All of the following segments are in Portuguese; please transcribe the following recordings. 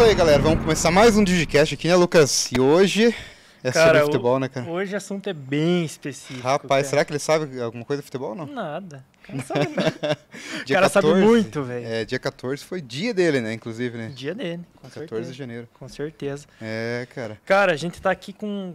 isso aí, galera. Vamos começar mais um Digicast aqui, né, Lucas? E hoje é cara, sobre futebol, né, cara? Hoje o assunto é bem específico. Rapaz, cara. será que ele sabe alguma coisa de futebol ou não? Nada. O cara sabe, o cara 14, sabe muito, velho. É, dia 14 foi dia dele, né, inclusive, né? Dia dele, com 14 certeza. de janeiro. Com certeza. É, cara. Cara, a gente tá aqui com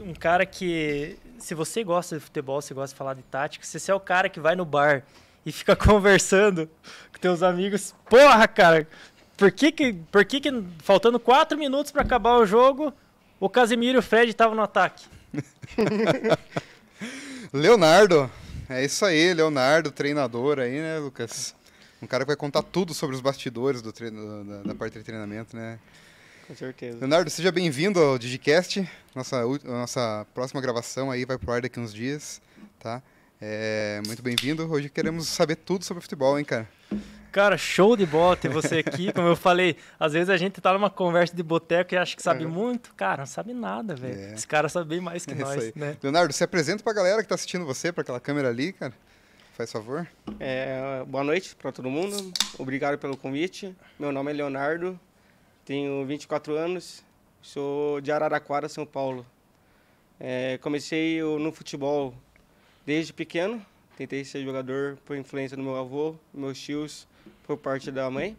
um cara que... Se você gosta de futebol, se gosta de falar de tática, se você é o cara que vai no bar e fica conversando com teus amigos, porra, cara, por que que, por que, que faltando 4 minutos para acabar o jogo, o Casemiro e o Fred estavam no ataque? Leonardo, é isso aí, Leonardo, treinador aí, né, Lucas? Um cara que vai contar tudo sobre os bastidores do treino, da, da parte de treinamento, né? Com certeza. Leonardo, seja bem-vindo ao Digicast. Nossa, nossa próxima gravação aí vai pro ar daqui uns dias, tá? É, muito bem-vindo. Hoje queremos saber tudo sobre futebol, hein, cara? Cara, show de bola ter você aqui. Como eu falei, às vezes a gente tá numa conversa de boteco e acha que sabe é. muito. Cara, não sabe nada, velho. É. Esse cara sabe bem mais que é nós, né? Leonardo, se apresenta pra galera que tá assistindo você, pra aquela câmera ali, cara. Faz favor. É, boa noite para todo mundo. Obrigado pelo convite. Meu nome é Leonardo, tenho 24 anos, sou de Araraquara, São Paulo. É, comecei no futebol desde pequeno, tentei ser jogador por influência do meu avô, meus tios, por parte da mãe.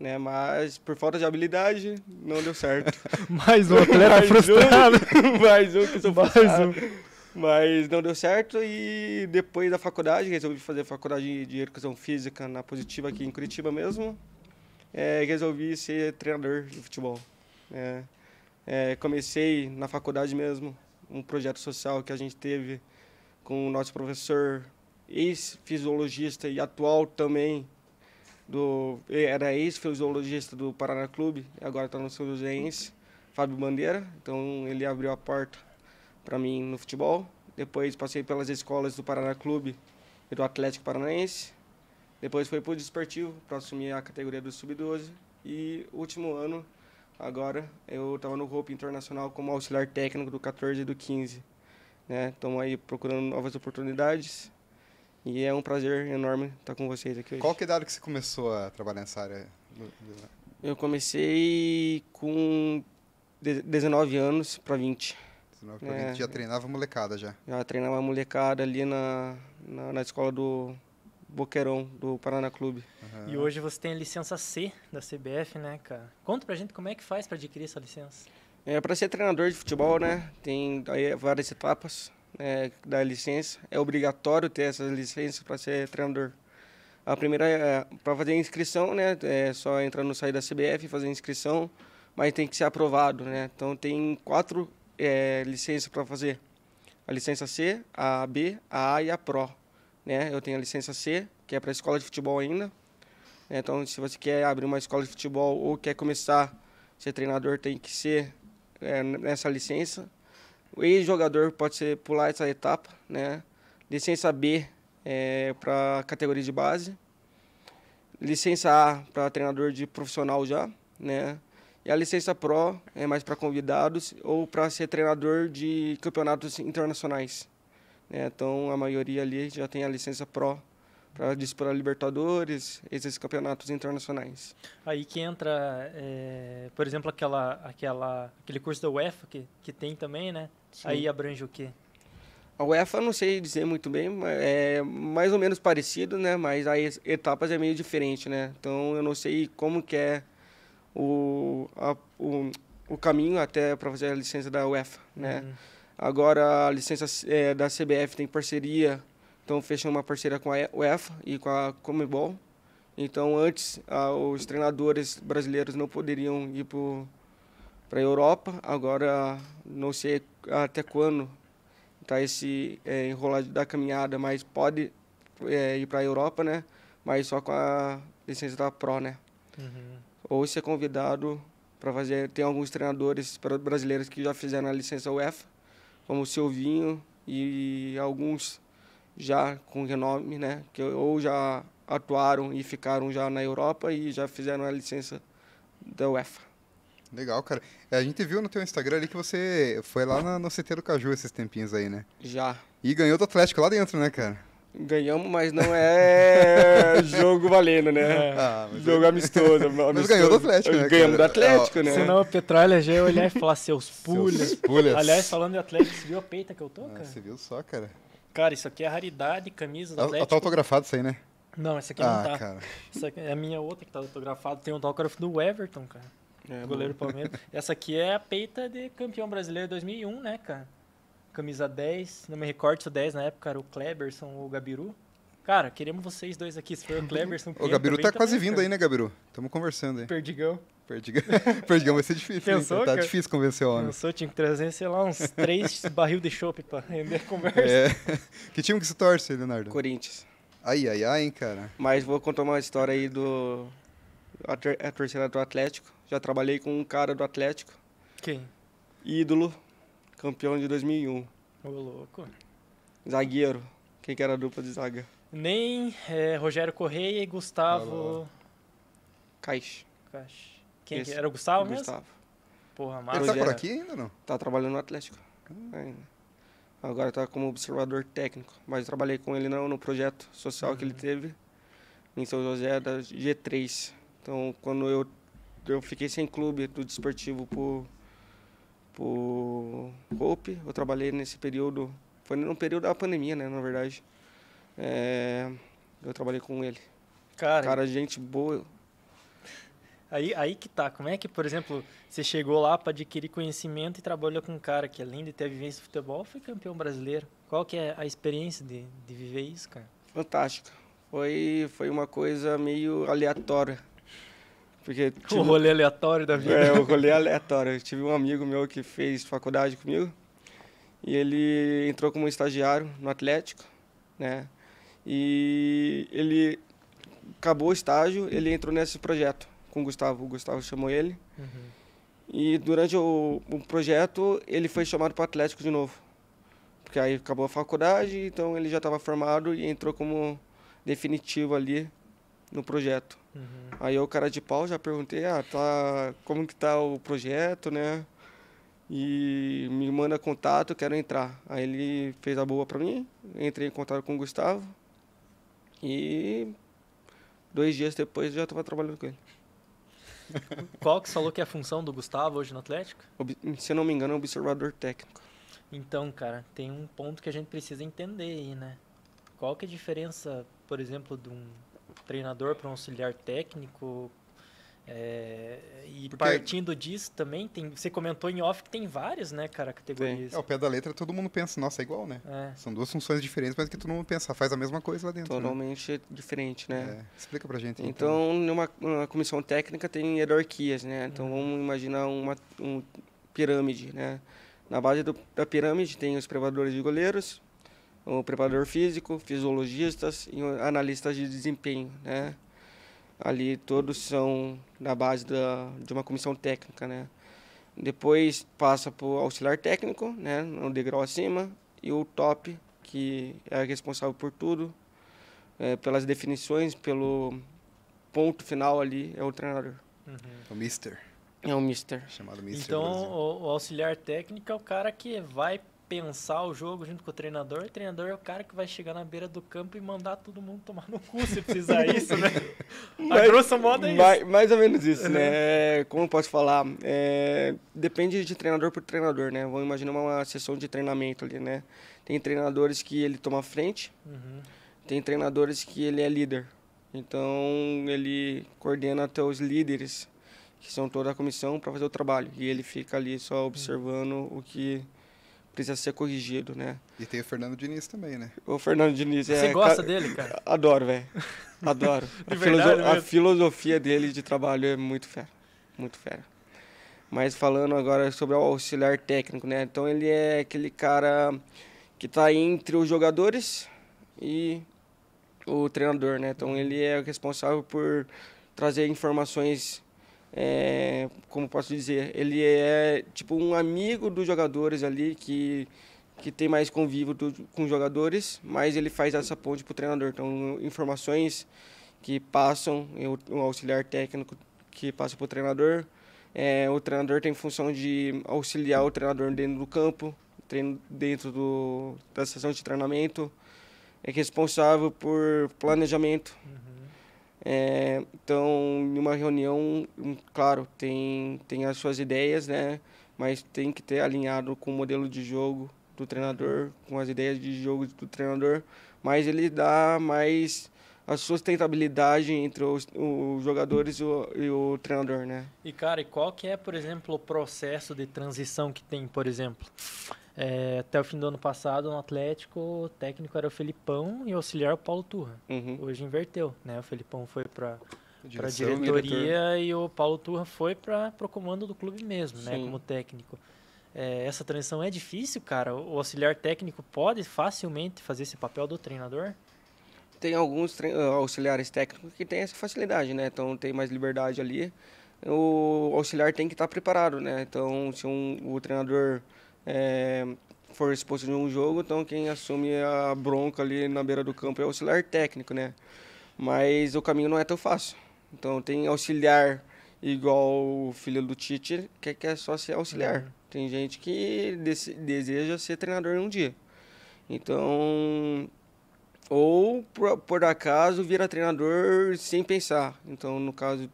Né, mas por falta de habilidade, não deu certo. mais um atleta mais frustrado. Um, mais um que sou mais um. Mas não deu certo e depois da faculdade, resolvi fazer faculdade de educação física na Positiva aqui em Curitiba mesmo. É, resolvi ser treinador de futebol. É, é, comecei na faculdade mesmo um projeto social que a gente teve com o nosso professor, ex-fisiologista e atual também do era ex-fisiologista do Paraná Clube, agora está no São Joséense, Fábio Bandeira. Então ele abriu a porta para mim no futebol. Depois passei pelas escolas do Paraná Clube e do Atlético Paranaense. Depois fui para o Desportivo para assumir a categoria do Sub-12. E último ano, agora, eu estava no Roupa Internacional como auxiliar técnico do 14 e do 15. Né? aí procurando novas oportunidades. E é um prazer enorme estar com vocês aqui hoje. Qual que é a idade que você começou a trabalhar nessa área? Eu comecei com 19 anos para 20. 19 para é, 20, já treinava molecada já? Já treinava molecada ali na, na, na escola do Boqueirão, do Paraná Clube. Uhum. E hoje você tem a licença C da CBF, né, cara? Conta pra gente como é que faz para adquirir essa licença. É, para ser treinador de futebol, né, tem várias etapas é, da licença. É obrigatório ter essas licenças para ser treinador. A primeira é para fazer a inscrição, né? É só entrar no site da CBF e fazer a inscrição, mas tem que ser aprovado, né? Então tem quatro é, licenças para fazer: a licença C, a B, a A e a Pro. Né? Eu tenho a licença C, que é para escola de futebol ainda. Então, se você quer abrir uma escola de futebol ou quer começar a ser treinador, tem que ser é, nessa licença. O ex-jogador pode ser pular essa etapa, né? Licença B é, para categoria de base, licença A para treinador de profissional já, né? E a licença Pro é mais para convidados ou para ser treinador de campeonatos internacionais. Né? Então a maioria ali já tem a licença Pro para disputar Libertadores, esses campeonatos internacionais. Aí que entra, é, por exemplo, aquela, aquela, aquele curso da UEFA que, que tem também, né? Sim. Aí abrange o quê? A UEFA não sei dizer muito bem, é mais ou menos parecido, né? Mas as etapas é meio diferente, né? Então eu não sei como que é o, a, o, o caminho até para fazer a licença da UEFA, né? Uhum. Agora a licença é, da CBF tem parceria, então fechou uma parceria com a UEFA e com a Comebol. Então antes a, os treinadores brasileiros não poderiam ir para para a Europa. Agora não sei até quando está esse é, enrolado da caminhada, mas pode é, ir para a Europa, né? Mas só com a licença da Pro, né? Uhum. Ou ser é convidado para fazer. Tem alguns treinadores brasileiros que já fizeram a licença UEFA, como o Silvinho e alguns já com renome, né? Que ou já atuaram e ficaram já na Europa e já fizeram a licença da UEFA. Legal, cara. É, a gente viu no teu Instagram ali que você foi lá na, no CT do Caju esses tempinhos aí, né? Já. E ganhou do Atlético lá dentro, né, cara? Ganhamos, mas não é jogo valendo, né? É. Ah, jogo é... amistoso, amistoso. Mas ganhou do Atlético, né? Ganhamos do Atlético, ah, né? Senão o Petralha já ia olhar e falar seus pulhas. Seus pulhas. Aliás, falando de Atlético, você viu a peita que eu tô, ah, cara? Você viu só, cara. Cara, isso aqui é raridade, camisa do tá, tá Atlético. Tá autografado isso aí, né? Não, essa aqui ah, não tá. Cara. Essa aqui é a minha outra que tá autografado Tem um autógrafo do Everton, cara. É, goleiro do Palmeiras. Essa aqui é a peita de campeão brasileiro 2001, né, cara? Camisa 10, não me recordo se o 10 na época era o Kleberson ou o Gabiru. Cara, queremos vocês dois aqui, se for o Kleberson... o é, Gabiru tá, tá quase vindo cara. aí, né, Gabiru? Estamos conversando aí. Perdigão. Perdigão. Perdigão vai ser difícil, Pensou, Tá cara? difícil convencer o homem. Pensou, tinha que trazer, sei lá, uns três barril de chope pra render a conversa. É. Que time que se torce, Leonardo? Corinthians. Ai, ai, ai, hein, cara. Mas vou contar uma história aí do... a torcida do Atlético já trabalhei com um cara do Atlético. Quem? Ídolo, campeão de 2001. Ô, louco. Zagueiro. Quem que era a dupla de zaga? Nem é, Rogério Correia e Gustavo. Caix. Caix. Quem Esse. que era o Gustavo, mesmo? Gustavo. Porra, massa. Ele tá Rogério. por aqui ainda não? Tá trabalhando no Atlético. Ainda. Agora tá como observador técnico, mas trabalhei com ele não no projeto social uhum. que ele uhum. teve em São José da G3. Então, quando eu eu fiquei sem clube do desportivo por, por Hope. Eu trabalhei nesse período, foi num período da pandemia, né, na verdade. É, eu trabalhei com ele. Cara, cara, gente boa. Aí, aí que tá. Como é que, por exemplo, você chegou lá para adquirir conhecimento e trabalhou com um cara que, além de ter vivência de futebol, foi campeão brasileiro? Qual que é a experiência de, de viver isso, cara? Fantástica. Foi, foi uma coisa meio aleatória porque tive... O rolê aleatório da vida. É, o rolê aleatório. Eu tive um amigo meu que fez faculdade comigo e ele entrou como estagiário no Atlético, né? E ele acabou o estágio, ele entrou nesse projeto com o Gustavo. O Gustavo chamou ele. Uhum. E durante o, o projeto, ele foi chamado para o Atlético de novo. Porque aí acabou a faculdade, então ele já estava formado e entrou como definitivo ali no projeto. Uhum. Aí eu, cara de pau, já perguntei, ah, tá, como que tá o projeto, né? E me manda contato, quero entrar. Aí ele fez a boa para mim, entrei em contato com o Gustavo. E dois dias depois eu já estava trabalhando com ele. Qual que falou que é a função do Gustavo hoje no Atlético? Se eu não me engano, é observador técnico. Então, cara, tem um ponto que a gente precisa entender aí, né? Qual que é a diferença, por exemplo, de um treinador para um auxiliar técnico. É, e Porque partindo disso também, tem, você comentou em off que tem várias, né, cara, categorias. É, ao pé da letra todo mundo pensa, nossa, é igual, né? É. São duas funções diferentes, mas que todo mundo pensa, faz a mesma coisa lá dentro. Né? Totalmente né? diferente, né? É. Explica pra gente. Então, então. Numa, comissão técnica tem hierarquias, né? Então uhum. vamos imaginar uma um pirâmide, né? Na base do, da pirâmide tem os preparadores de goleiros, o preparador físico, fisiologistas e analistas de desempenho, né? Ali todos são na base da, de uma comissão técnica, né? Depois passa para o auxiliar técnico, né? No degrau acima e o top, que é responsável por tudo, é, pelas definições, pelo ponto final ali é o treinador. Uhum. É o Mister. É o Mister. Chamado Mister. Então, o, o, auxiliar técnico é o cara que vai pensar o jogo junto com o treinador. O treinador é o cara que vai chegar na beira do campo e mandar todo mundo tomar no cu se precisar isso, né? mas, A grosso modo é mais, isso. Mais, ou menos isso, né? É. É, como posso falar? É, depende de treinador por treinador, né? Vamos imaginar uma sessão de treinamento ali, né? Tem treinadores que ele toma frente, uhum. tem treinadores que ele é líder. Então ele coordena até os líderes, que são toda a comissão, para fazer o trabalho. E ele fica ali só observando uhum. o que precisa ser corrigido, né? E tem o Fernando Diniz também, né? O Fernando Diniz Você é. Você gosta ca... dele, cara? Adoro, velho. Adoro. a, filoso... a, filosofia dele de trabalho é muito fera. Muito fera. Mas falando agora sobre o auxiliar técnico, né? Então ele é aquele cara que está entre os jogadores e o treinador, né? Então ele é responsável por trazer informações é, como posso dizer, ele é tipo um amigo dos jogadores ali que que tem mais convívio do, com os jogadores, mas ele faz essa ponte para o treinador. Então, informações que passam, o, auxiliar técnico que passa para o treinador, é, o treinador tem função de auxiliar o treinador dentro do campo, treino dentro do, da sessão de treinamento, é responsável por planejamento. Uhum é, então, em uma reunião, hum, claro, tem, tem as suas ideias, né? Mas tem que ter alinhado com o modelo de jogo do treinador, com as ideias de jogo do treinador. Mas ele dá mais a sustentabilidade entre os, os jogadores e o, e o, treinador, né? E, cara, e qual que é, por exemplo, o processo de transição que tem, por exemplo? É, até o fim do ano passado, no Atlético, o técnico era o Felipão e o auxiliar o Paulo Turra. Uhum. Hoje inverteu, né? O Felipão foi para a diretoria e, e o Paulo Turra foi para o comando do clube mesmo, né? Sim. né? Como técnico. É, essa transição é difícil, cara? O auxiliar técnico pode facilmente fazer esse papel do treinador? Tem alguns ah, auxiliares técnicos que têm essa facilidade, né? Então tem mais liberdade ali. O auxiliar tem que estar preparado, né? Então se um, o treinador é, for exposto de um jogo, então quem assume a bronca ali na beira do campo é o auxiliar técnico, né? Mas o caminho não é tão fácil. Então tem auxiliar igual o filho do Tite, que quer é só ser auxiliar. Tem gente que deseja ser treinador um dia. Então, ou por, por acaso vira treinador sem pensar. Então, no caso,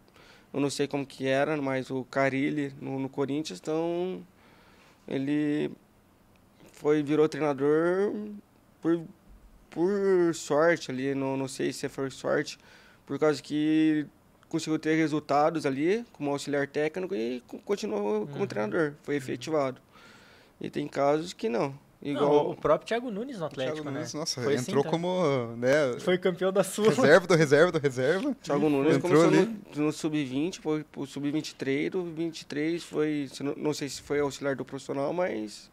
eu não sei como que era, mas o Carilli no, no Corinthians, então ele foi virou treinador por, por sorte ali, não, não sei se foi sorte, por causa que conseguiu ter resultados ali como auxiliar técnico e continuou como uhum. treinador, foi efetivado. E tem casos que não. Igual não, o próprio Thiago Nunes no Atlético, Thiago Nunes, né? nossa, foi assim entrou assim, como, né? Foi campeão da sua Reserva do reserva do reserva. Thiago Nunes entrou começou ali. no, no sub-20, foi pro sub-23, do 23 foi, não sei se foi auxiliar do profissional, mas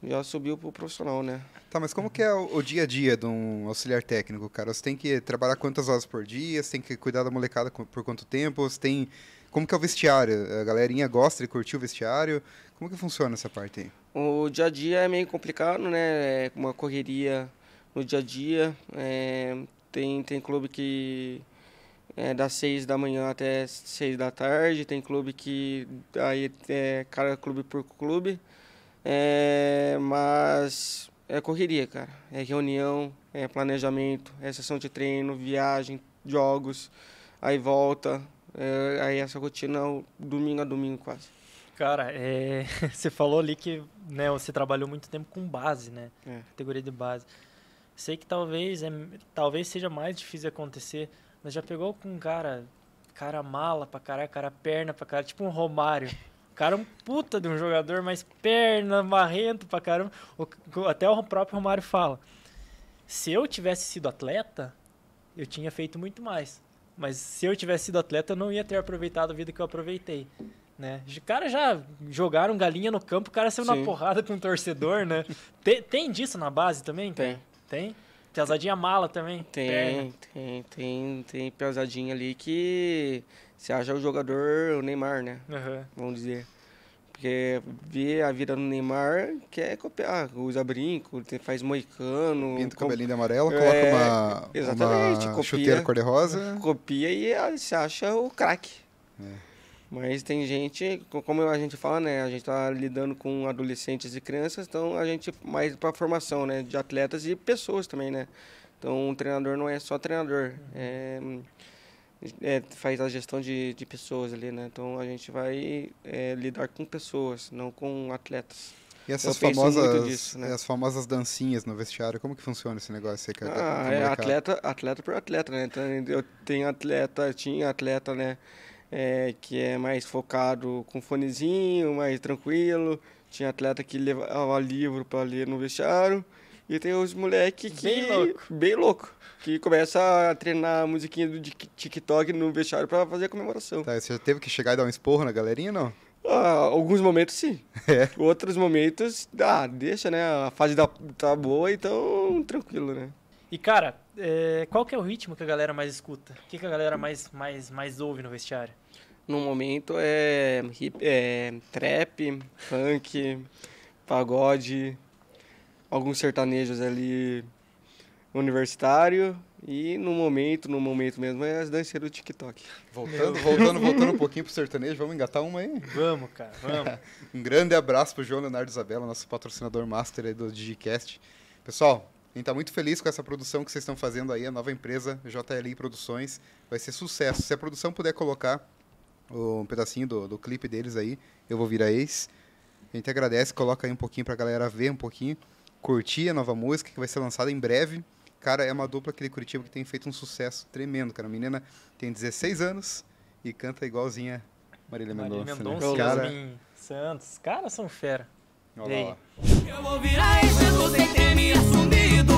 já subiu pro profissional, né? Tá, mas como que é o, o, dia a dia de um auxiliar técnico, cara? Você tem que trabalhar quantas horas por dia? Você tem que cuidar da molecada por quanto tempo? Você tem como que é o vestiário? A galerinha gosta de curtir o vestiário? Como que funciona essa parte aí? O dia a dia é meio complicado, né? É uma correria no dia a dia. É, tem, tem clube que é das seis da manhã até seis da tarde, tem clube que aí é cara clube por clube. É, mas é correria, cara. É reunião, é planejamento, é sessão de treino, viagem, jogos, aí volta. É, aí essa rotina domingo a domingo quase. Cara, é... você falou ali que né, você trabalhou muito tempo com base, né? É. Categoria de base. Sei que talvez, é... talvez seja mais difícil acontecer, mas já pegou com um cara, cara mala pra caralho, cara perna pra caralho, tipo um Romário. O cara é um puta de um jogador, mas perna, marrento pra caramba. O... até o próprio Romário fala. Se eu tivesse sido atleta, eu tinha feito muito mais. Mas se eu tivesse sido atleta, eu não ia ter aproveitado a vida que eu aproveitei né? De cara já jogaram galinha no campo, o cara saiu Sim. na porrada com o torcedor, né? tem, tem disso na base também? Tem. Tem? Pesadinha mala também? Tem, tem, tem, tem pesadinha ali que você acha o jogador o Neymar, né? Uhum. Vamos dizer. Porque ver a vida do Neymar quer copiar, ah, usa brinco, faz moicano. Pinta o cabelinho de amarelo, é, coloca é, uma, exatamente, uma copia, chuteira cor-de-rosa. Copia e ah, se acha o craque. É. Mas tem gente, como a gente fala, né? A gente está lidando com adolescentes e crianças, então a gente mais para formação, né? De atletas e pessoas também, né? Então, um treinador não é só treinador, é, é, faz a gestão de, de pessoas ali, né? Então, a gente vai é, lidar com pessoas, não com atletas. E essas famosas, disso, né? as famosas dancinhas no vestiário, como que funciona esse negócio? Aí, ah, tá é atleta, atleta por atleta, né? Então, eu tenho atleta, tinha atleta, né? é, que é mais focado com fonezinho, mais tranquilo. Tinha atleta que levava livro para ler no vestiário. E tem os moleques que. Bem louco. Bem louco. Que começa a treinar a musiquinha do TikTok no vestiário para fazer a comemoração. Tá, você já teve que chegar e dar um esporro na galerinha não? Ah, alguns momentos sim. É. Outros momentos, ah, deixa, né? A fase da, tá boa, então tranquilo, né? E, cara, é, qual que é o ritmo que a galera mais escuta? O que, que a galera mais, mais, mais ouve no vestiário? No momento é, hip, é trap, funk, pagode, alguns sertanejos ali universitário e no momento, no momento mesmo, é as danceiras do TikTok. Voltando, voltando, voltando um pouquinho pro sertanejo, vamos engatar uma aí? Vamos, cara, vamos. um grande abraço pro João Leonardo Isabela, nosso patrocinador master aí do Digicast. Pessoal, a gente está muito feliz com essa produção que vocês estão fazendo aí, a nova empresa JLI Produções. Vai ser sucesso. Se a produção puder colocar um pedacinho do, do clipe deles aí, eu vou virar ex. A gente agradece, coloca aí um pouquinho para a galera ver um pouquinho, curtir a nova música que vai ser lançada em breve. Cara, é uma dupla aqui de Curitiba que tem feito um sucesso tremendo, cara. A menina tem 16 anos e canta igualzinha Marília Mendonça. Marília Mendonça, né? Mendonça cara... Santos. Cara, são fera. Olha lá. Eu vou virar exemplo sem ter me assumido.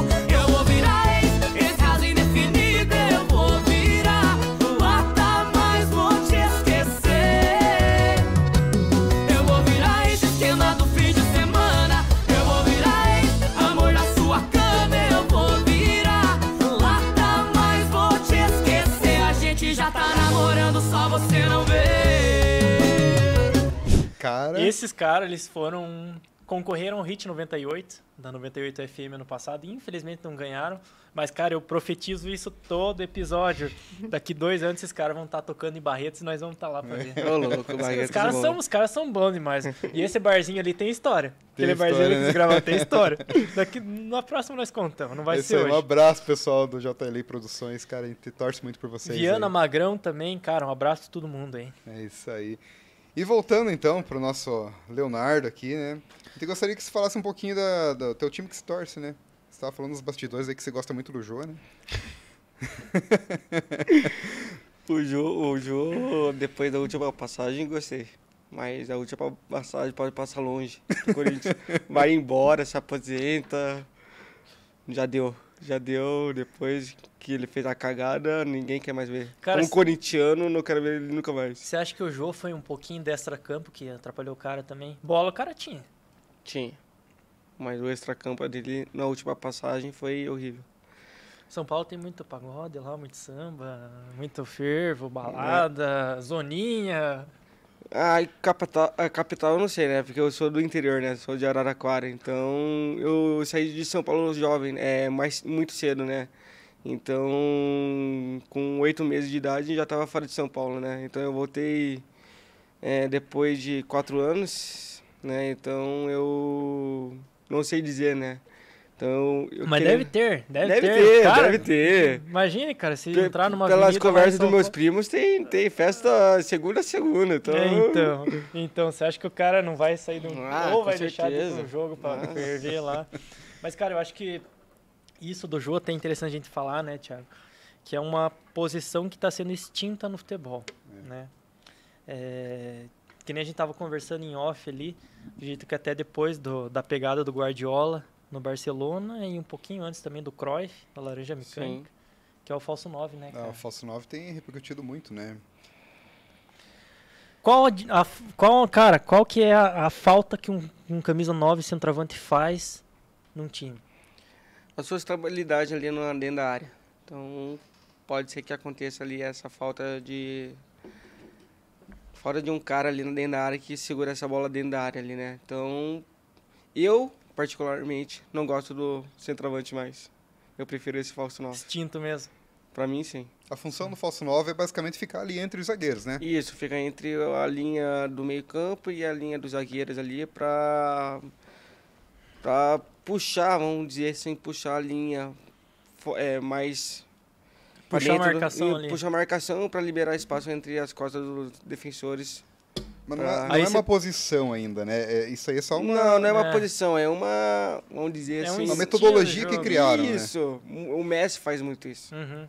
Esses caras, eles foram. Concorreram ao Hit 98, da 98 FM ano passado, e infelizmente não ganharam. Mas, cara, eu profetizo isso todo episódio. Daqui dois anos, esses caras vão estar tá tocando em Barretos e nós vamos estar tá lá pra ver. Ô, louco, Barretos. Os caras, é são, os caras são bons demais. E esse barzinho ali tem história. Tem Aquele história, barzinho né? que eles gravam tem história. Daqui, na próxima nós contamos, não vai esse ser é, hoje. Um abraço, pessoal do JLA Produções, cara. A gente torce muito por vocês. Viana aí. Magrão também, cara. Um abraço pra todo mundo hein É isso aí. E voltando então para o nosso Leonardo aqui, né? Eu gostaria que você falasse um pouquinho da, do teu time que se torce, né? Você estava falando dos bastidores aí que você gosta muito do Jô, né? o, Jô, o Jô, depois da última passagem, gostei. Mas a última passagem pode passar longe. O Corinthians vai embora, se aposenta. Já deu já deu, depois que ele fez a cagada, ninguém quer mais ver. Cara, Como corintiano, não quero ver ele nunca mais. Você acha que o Jô foi um pouquinho de extra-campo que atrapalhou o cara também? Bola o cara tinha. Tinha. Mas o extra-campo dele na última passagem foi horrível. São Paulo tem muito pagode lá, muito samba, muito fervo, balada, é. zoninha. Ai, capital, a capital eu não sei, né? Porque eu sou do interior, né? Sou de Araraquara. Então eu saí de São Paulo jovem, é, mais, muito cedo, né? Então, com oito meses de idade já estava fora de São Paulo, né? Então eu voltei é, depois de quatro anos, né? Então eu não sei dizer, né? Então, Mas queria... deve ter, deve, deve ter. ter cara, deve ter. Imagine, cara, se P entrar numa Pelas avenida, conversas dos meus primos, tem, tem festa segunda a segunda. Então... É, então, então, você acha que o cara não vai sair do. Ah, ou vai certeza. deixar de ir jogo pra Nossa. perder lá. Mas, cara, eu acho que isso do jogo é interessante a gente falar, né, Thiago? Que é uma posição que está sendo extinta no futebol, é. né? É, que nem a gente tava conversando em off ali, do jeito que até depois do, da pegada do Guardiola no Barcelona e um pouquinho antes também do Cruyff, da Laranja Mecânica, Sim. que é o falso 9, né, cara? Ah, o falso 9 tem repercutido muito, né? Qual, a, qual, cara, qual que é a, a falta que um, um camisa 9 centroavante faz num time? A sua estabilidade ali na, dentro da área. Então, pode ser que aconteça ali essa falta de... Fora de um cara ali dentro da área que segura essa bola dentro da área ali, né? Então, eu particularmente, não gosto do centroavante mais. Eu prefiro esse falso 9. Extinto mesmo. Para mim, sim. A função do falso 9 é basicamente ficar ali entre os zagueiros, né? Isso, fica entre a linha do meio-campo e a linha dos zagueiros ali para para puxar, vamos dizer assim, puxar a linha é, mais puxar a marcação do, ali. Puxar a marcação para liberar espaço entre as costas dos defensores mas não, é, não é cê... uma posição ainda, né? É, é, isso aí é só uma. Não, não é uma é. posição, é uma. Vamos dizer é um assim. Uma metodologia que criaram. Né? Isso, né? o Messi faz muito isso. Uhum.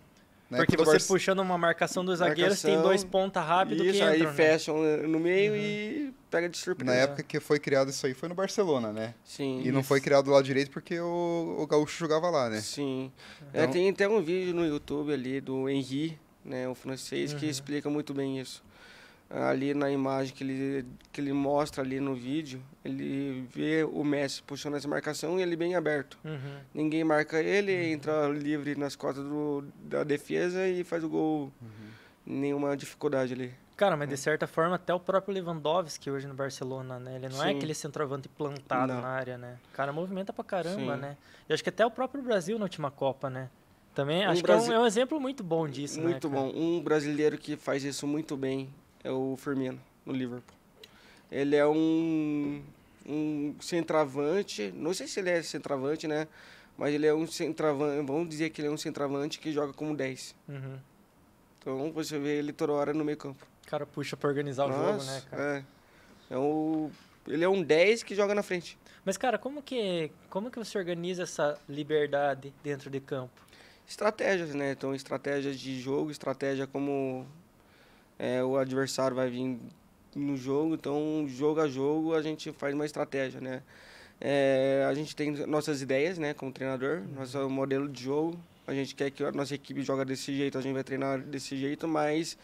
Né? Porque você puxando uma marcação dos zagueiros, tem dois pontas rápido isso, que entram, aí né? no meio uhum. e pega de surpresa. Na época que foi criado isso aí foi no Barcelona, né? Sim. E isso. não foi criado lá direito porque o, o Gaúcho jogava lá, né? Sim. É, então... É, tem até um vídeo no YouTube ali do Henri, né, o francês, uhum. que explica muito bem isso ali na imagem que ele, que ele mostra ali no vídeo, ele vê o Messi puxando essa marcação e ele bem aberto. Uhum. Ninguém marca ele, uhum. entra livre nas costas do, da defesa e faz o gol. Uhum. Nenhuma dificuldade ali. Cara, mas de certa forma, até o próprio Lewandowski hoje no Barcelona, né? Ele não é Sim. é aquele centroavante plantado não. na área, né? O cara movimenta pra caramba, Sim. né? E acho que até o próprio Brasil na última Copa, né? Também um acho Brasi... que é um, é um, exemplo muito bom disso, muito né? Muito bom. Um brasileiro que faz isso muito bem é o Firmino, no Liverpool. Ele é um, um centravante, não sei se ele é centravante, né? Mas ele é um centravante, vamos dizer que ele é um centravante que joga como 10. Uhum. Então você vê ele toda hora no meio campo. O cara puxa pra organizar Nossa, o jogo, né, cara? É. é ele é um 10 que joga na frente. Mas, cara, como que, como que você organiza essa liberdade dentro de campo? Estratégias, né? Então, estratégias de jogo, estratégia como é, o adversário vai vir no jogo, então jogo a jogo a gente faz uma estratégia, né? É, a gente tem nossas ideias, né, como treinador, uhum. nosso modelo de jogo. A gente quer que a nossa equipe joga desse jeito, a gente vai treinar desse jeito, mas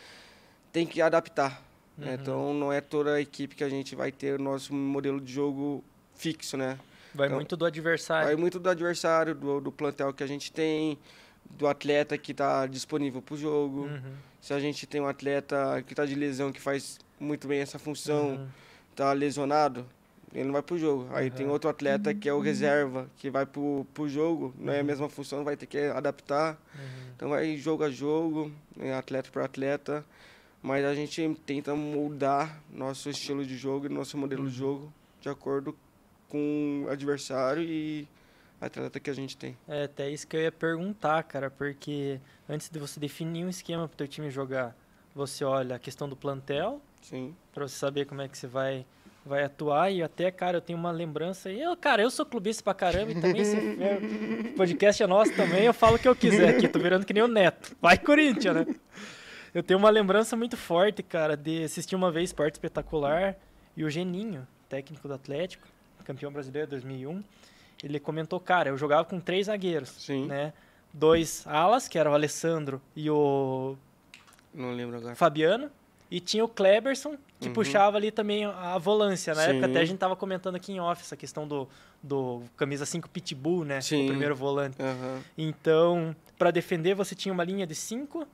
tem que adaptar. Uhum. Né? Então não é toda a equipe que a gente vai ter o nosso modelo de jogo fixo, né? Vai então, muito do adversário. Vai muito do adversário, do, do plantel que a gente tem, do atleta que está disponível para o jogo. Uhum se a gente tem um atleta que está de lesão, que faz muito bem essa função, está lesionado, ele não vai pro jogo. Aí uhum. tem outro atleta que é o uhum. reserva, que vai pro, pro jogo, não é a uhum. mesma função, vai ter que adaptar. Uhum. Então vai jogo a jogo, é, atleta para atleta. Mas a gente tenta moldar nosso estilo de jogo e nosso modelo de jogo de acordo com o adversário e atleta que a gente tem. É, até isso que eu ia perguntar, cara, porque antes de você definir um esquema para o time jogar, você olha a questão do plantel, sim, para você saber como é que você vai vai atuar e até, cara, eu tenho uma lembrança. E eu, cara, eu sou clubista pra caramba e também se o podcast é nosso também, eu falo o que eu quiser aqui, tô virando que nem o Neto. Vai Corinthians, né? Eu tenho uma lembrança muito forte, cara, de assistir uma vez Esporte Espetacular e o Geninho, técnico do Atlético, campeão brasileiro 2001, ele comentou, cara, eu jogava com três zagueiros, Sim. né? Dois alas, que era o Alessandro e o... Não lembro agora. Fabiano. E tinha o Kleberson, que uhum. puxava ali também a volância. Na Sim. época até a gente tava comentando aqui em off essa questão do, do camisa 5 Pitbull, né? Sim. O primeiro volante. Uhum. Então, para defender você tinha uma linha de cinco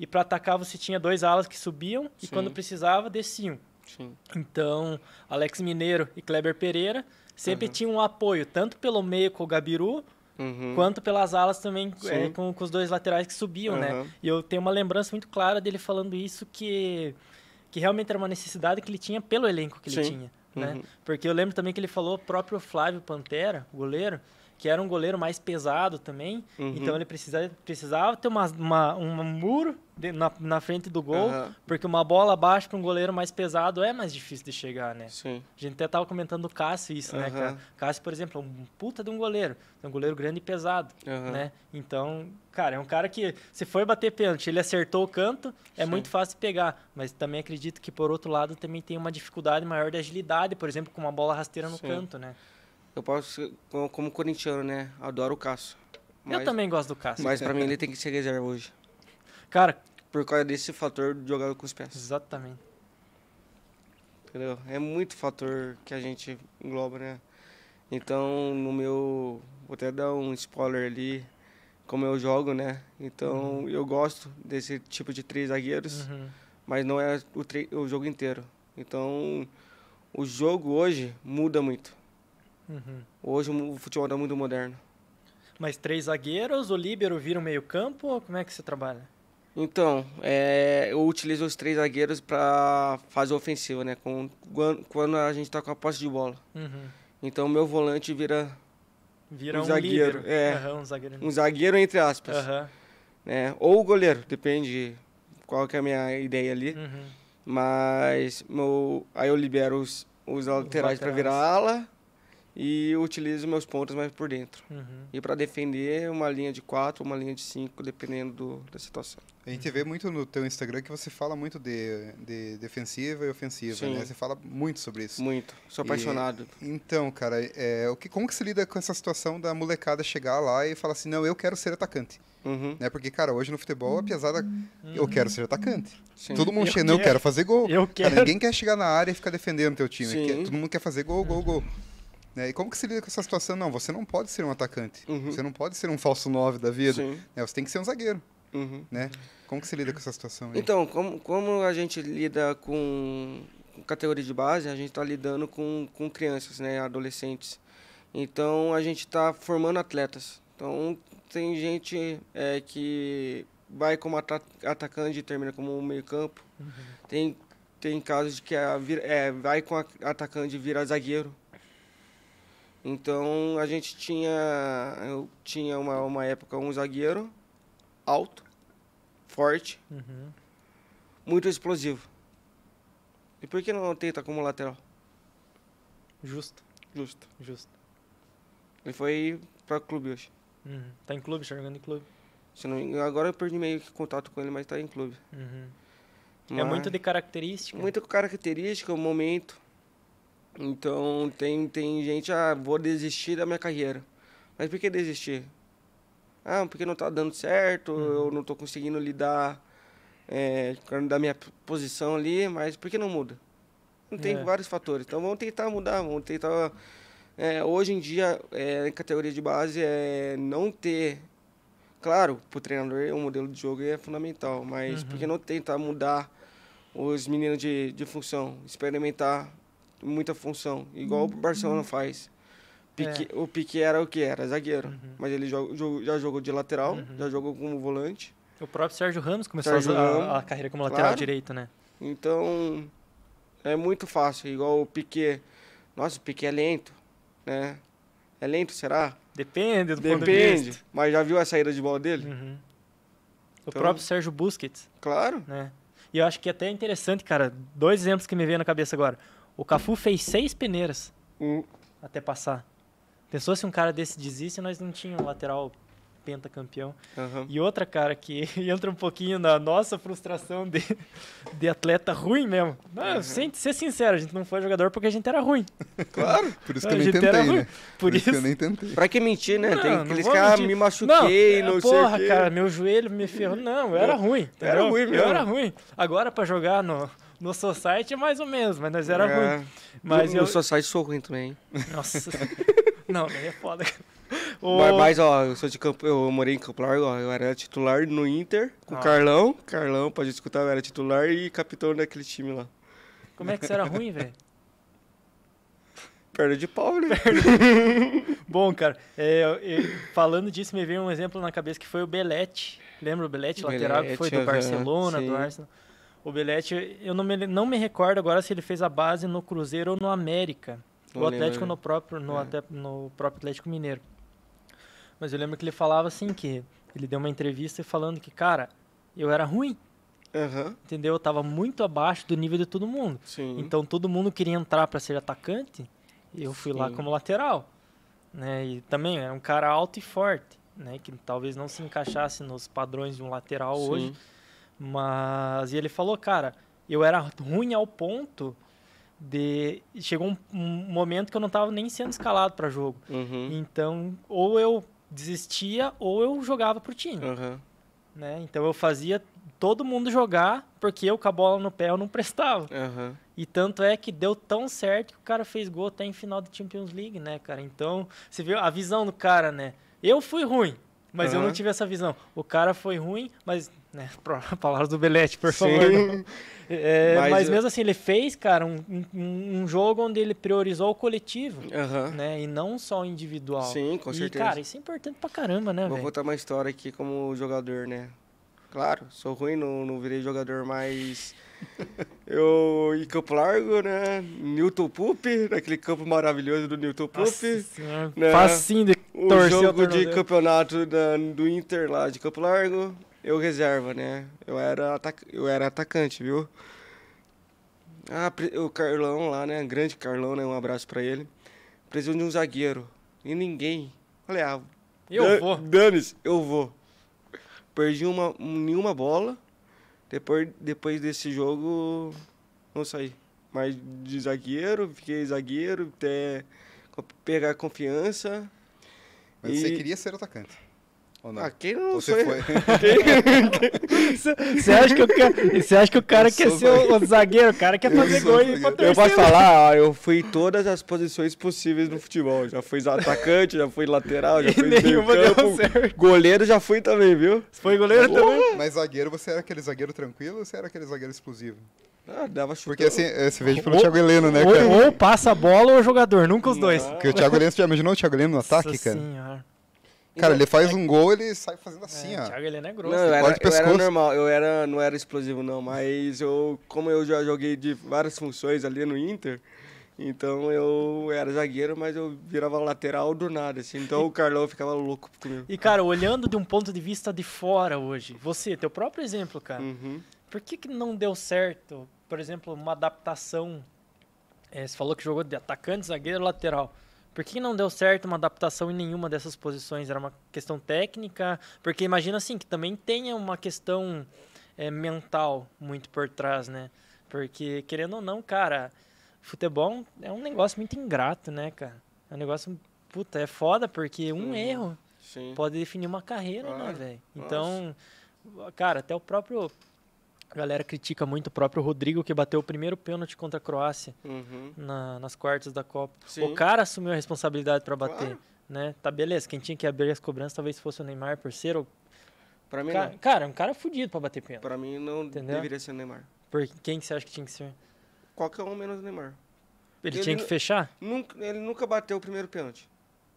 e para atacar você tinha dois alas que subiam Sim. e quando precisava desciam. Sim. Então, Alex Mineiro e Kleber Pereira sempre uhum. tinha um apoio, tanto pelo meio com o Gabiru, uhum. quanto pelas alas também, é, com, com, os dois laterais que subiam, uhum. né? E eu tenho uma lembrança muito clara dele falando isso, que, que realmente era uma necessidade que ele tinha pelo elenco que Sim. ele tinha. Né? Uhum. Porque eu lembro também que ele falou, próprio Flávio Pantera, goleiro, que era um goleiro mais pesado também. Uhum. Então ele precisava, precisava ter uma, uma um muro de, na, na, frente do gol, uhum. porque uma bola baixa para um goleiro mais pesado é mais difícil de chegar, né? Sim. A gente até tava comentando o Cássio isso, uhum. né? Cara? Cássio, por exemplo, é um puta de um goleiro. É um goleiro grande e pesado, né? Então, cara, é um cara que se foi bater pênalti, ele acertou o canto, é Sim. muito fácil pegar. Mas também acredito que, por outro lado, também tem uma dificuldade maior de agilidade, por exemplo, com uma bola rasteira no Sim. canto, né? Eu posso, como corintiano, né? Adoro o Cássio. Mas, eu também gosto do Cássio. Mas pra mim ele tem que ser reserva hoje. Cara. Por causa desse fator de jogar com os pés. Exatamente. Entendeu? É muito fator que a gente engloba, né? Então, no meu. Vou até dar um spoiler ali. Como eu jogo, né? Então, uhum. eu gosto desse tipo de três zagueiros. Uhum. Mas não é o, o jogo inteiro. Então, o jogo hoje muda muito. Uhum. Hoje o futebol é muito moderno. Mas três zagueiros, o líbero vira o meio campo? Como é que você trabalha? Então, é, eu utilizo os três zagueiros para fazer ofensiva, né? Com, quando a gente está com a posse de bola. Uhum. Então, meu volante vira, vira um, um zagueiro. É, uhum, um, zagueiro. um zagueiro entre aspas. Uhum. ou o goleiro, depende qual que é a minha ideia ali. Uhum. Mas meu, aí eu libero os, os laterais, laterais. para virar ala e utilizo meus pontos mais por dentro. Uhum. E para defender, uma linha de quatro uma linha de cinco dependendo do, da situação. A gente vê muito no teu Instagram que você fala muito de, de defensiva e ofensiva, né? Sim. né? Você fala muito sobre isso. Muito. Sou apaixonado. E, então, cara, é, o que, como que se lida com essa situação da molecada chegar lá e falar assim, não, eu quero ser atacante? Uhum. Né? Porque, cara, hoje no futebol, a pesada, uhum. eu quero ser atacante. Sim. Todo mundo chega, eu quero fazer gol. Eu quero. Cara, ninguém quer chegar na área e ficar defendendo teu time. todo mundo quer fazer gol, gol, gol. Né? E como que se lida com essa situação? Não, você não pode ser um atacante. Uhum. Você não pode ser um falso 9 da vida. Né? Você tem que ser um zagueiro. Uhum. Né? Como que se lida com essa situação? Aí? Então, como, como a gente lida com, com categoria de base, a gente está lidando com, com crianças, né? adolescentes. Então, a gente está formando atletas. Então, tem gente é, que vai como ata atacante e termina como meio campo. Uhum. Tem, tem casos de que é, vai com a atacante e vira zagueiro. Então a gente tinha. Eu tinha uma, uma época um zagueiro alto, forte, uhum. muito explosivo. E por que não tenta como lateral? Justo. Justo. Justo. Ele foi pra clube hoje. Uhum. Tá em clube, tá jogando em clube. Se não, agora eu perdi meio que contato com ele, mas tá em clube. Uhum. É mas é muito de característica? Muito característica, o momento. Então tem, tem gente, ah, vou desistir da minha carreira. Mas por que desistir? Ah, porque não tá dando certo, uhum. eu não tô conseguindo lidar é, da minha posição ali, mas por que não muda? Não tem é. vários fatores. Então vamos tentar mudar, vamos tentar. É, hoje em dia, é, em categoria de base, é não ter. Claro, pro treinador o modelo de jogo é fundamental, mas uhum. por que uhum. não tentar mudar os meninos de, de função? Experimentar muita função, igual uhum. o Barcelona uhum. faz. Pique, é. O Piqué era o que era, zagueiro. Uhum. Mas ele joga, já jogou de lateral, uhum. já jogou como volante. O próprio Sérgio Ramos começou Sérgio a, Ramos, a, carreira como lateral claro. direito, né? Então, é muito fácil. Igual o Piquet. Nossa, o Piquet é lento, né? É lento, será? Depende do Depende, de mas já viu a saída de bola dele? Uhum. O então, próprio Sérgio Busquets. Claro. Né? E eu acho que é até é interessante, cara, dois exemplos que me veio na cabeça agora. O Cafu fez seis peneiras hum. até passar. Pensou se um cara desse desiste, nós não tínhamos um lateral pentacampeão. Uhum. E outra, cara, que entra um pouquinho na nossa frustração de, de atleta ruim mesmo. Não, uhum. Sem ser sincero, a gente não foi jogador porque a gente era ruim. Claro, né? por isso que eu nem tentei, né? Por, isso, que eu nem tentei. Pra que mentir, né? Não, Tem aqueles caras, me machuquei, não, não porra, sei Porra, cara, meu joelho me ferrou. Não, eu era ruim. Entendeu? Era ruim mesmo. Eu era ruim. Agora, pra jogar no no Society é mais ou menos, mas nós era é. ruim. Mas no, eu... no Society sou ruim também. Nossa. Não, daí é foda. O... Mas, ó, eu sou de campo, eu morei em Campo Largo, ó, eu era titular no Inter com o ah. Carlão. Carlão, pode escutar, eu era titular e capitão daquele time lá. Como é que você era ruim, velho? Perda de pau, né? Bom, cara, é, falando disso, me veio um exemplo na cabeça que foi o Belete. Lembra o Belete, lateral, que foi do Barcelona, do Arsenal? O Belete, eu não me, não me recordo agora se ele fez a base no Cruzeiro ou no América. Não o Atlético no próprio, no, é. até, no próprio Atlético Mineiro. Mas eu lembro que ele falava assim que ele deu uma entrevista falando que, cara, eu era ruim. Uhum. Entendeu? Eu tava muito abaixo do nível de todo mundo. Sim. Então todo mundo queria entrar para ser atacante. Eu fui Sim. lá como lateral. Né? E também era é um cara alto e forte, né? Que talvez não se encaixasse nos padrões de um lateral Sim. hoje mas e ele falou, cara, eu era ruim ao ponto de chegou um, momento que eu não estava nem sendo escalado para jogo. Uhum. Então, ou eu desistia ou eu jogava pro time. Uhum. Né? Então eu fazia todo mundo jogar, porque eu com a bola no pé eu não prestava. Uhum. E tanto é que deu tão certo que o cara fez gol até em final da Champions League, né, cara? Então, você viu a visão do cara, né? Eu fui ruim, mas uhum. eu não tive essa visão. O cara foi ruim, mas. Né, palavras do Belete, por Sim. favor. É, mas, mas eu... mesmo assim, ele fez, cara, um, um, um, jogo onde ele priorizou o coletivo. Uhum. Né, e não só o individual. Sim, com certeza. E, cara, isso é importante pra caramba, né, Vou véio? contar uma história aqui como jogador, né? Claro, sou ruim, não, não virei jogador mais eu em Campo Largo, né? Newton Pup, naquele campo maravilhoso do Newton Pup. Né? Facinho de o torcer jogo o de campeonato da, do Inter lá de Campo Largo, eu reserva, né? Eu era, eu era atacante, viu? Ah, o Carlão lá, né? Grande Carlão, né? Um abraço pra ele. Precisou de um zagueiro. E ninguém. Falei, ah, eu vou. Danis, eu vou. Perdi uma, nenhuma bola depois, depois desse jogo, não saí mais de zagueiro, fiquei zagueiro até pegar confiança. Mas e... você queria ser atacante? Ou não? Ah, quem não você foi? Você acha que o cara, você acha que o cara quer ser o, zagueiro? O cara quer fazer gol e Eu posso falar, ó, eu fui em todas as posições possíveis no futebol. Já fui atacante, já fui lateral, já fui meio campo. Goleiro já fui também, viu? Você foi goleiro Boa. também? Mas zagueiro, você era aquele zagueiro tranquilo ou você era aquele zagueiro explosivo? Ah, dava chute. Porque assim, eh, você veja pelo ou, Thiago Heleno, né? Ou, ou, passa a bola ou o é jogador, nunca os não. dois. Porque o Thiago Heleno, você já imaginou o Thiago Heleno no ataque, Nossa cara? Senhora. Cara, então, ele faz é um gol, ele sai fazendo é, assim, é, ó. Thiago ele é grosso. Não, eu né? era, eu era, normal, eu era, não era explosivo não, mas eu, como eu já joguei de várias funções ali no Inter, então eu era zagueiro, mas eu virava lateral do nada, assim. Então o Carlão ficava louco comigo. E cara, olhando de um ponto de vista de fora hoje, você, teu próprio exemplo, cara, uhum. por que, que não deu certo, por exemplo, uma adaptação? É, você falou que jogou de atacante, zagueiro, lateral. Por que não deu certo uma adaptação em nenhuma dessas posições? Era uma questão técnica? Porque imagina assim, que também tenha uma questão é, mental muito por trás, né? Porque, querendo ou não, cara, futebol é um negócio muito ingrato, né, cara? É um negócio, puta, é foda porque um erro Sim. pode definir uma carreira, né, velho? Então, cara, até o próprio a galera critica muito o próprio Rodrigo, que bateu o primeiro pênalti contra a Croácia uhum. na, nas quartas da Copa. Sim. O cara assumiu a responsabilidade para bater. Claro. Né? Tá beleza, quem tinha que abrir as cobranças talvez fosse o Neymar por ser Para Pra mim, não. cara, é um cara fudido pra bater pênalti. Pra mim, não Entendeu? deveria ser o Neymar. Por quem que você acha que tinha que ser? Qualquer um menos o Neymar. Ele, ele tinha que fechar? Nunca, ele nunca bateu o primeiro pênalti.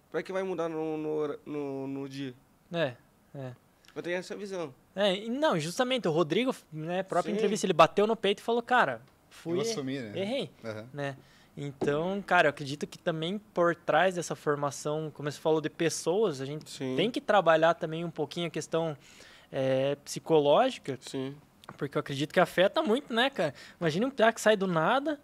Pra que vai mudar no, no, no, no dia? É, é. Eu tenho essa visão. É, não, justamente, o Rodrigo, né, própria Sim. entrevista, ele bateu no peito e falou, cara, fui. Eu assumi, né? Errei. Uhum. Né? Então, cara, eu acredito que também por trás dessa formação, como você falou, de pessoas, a gente Sim. tem que trabalhar também um pouquinho a questão é, psicológica. Sim. Porque eu acredito que afeta muito, né, cara? Imagina um piá que sai do nada,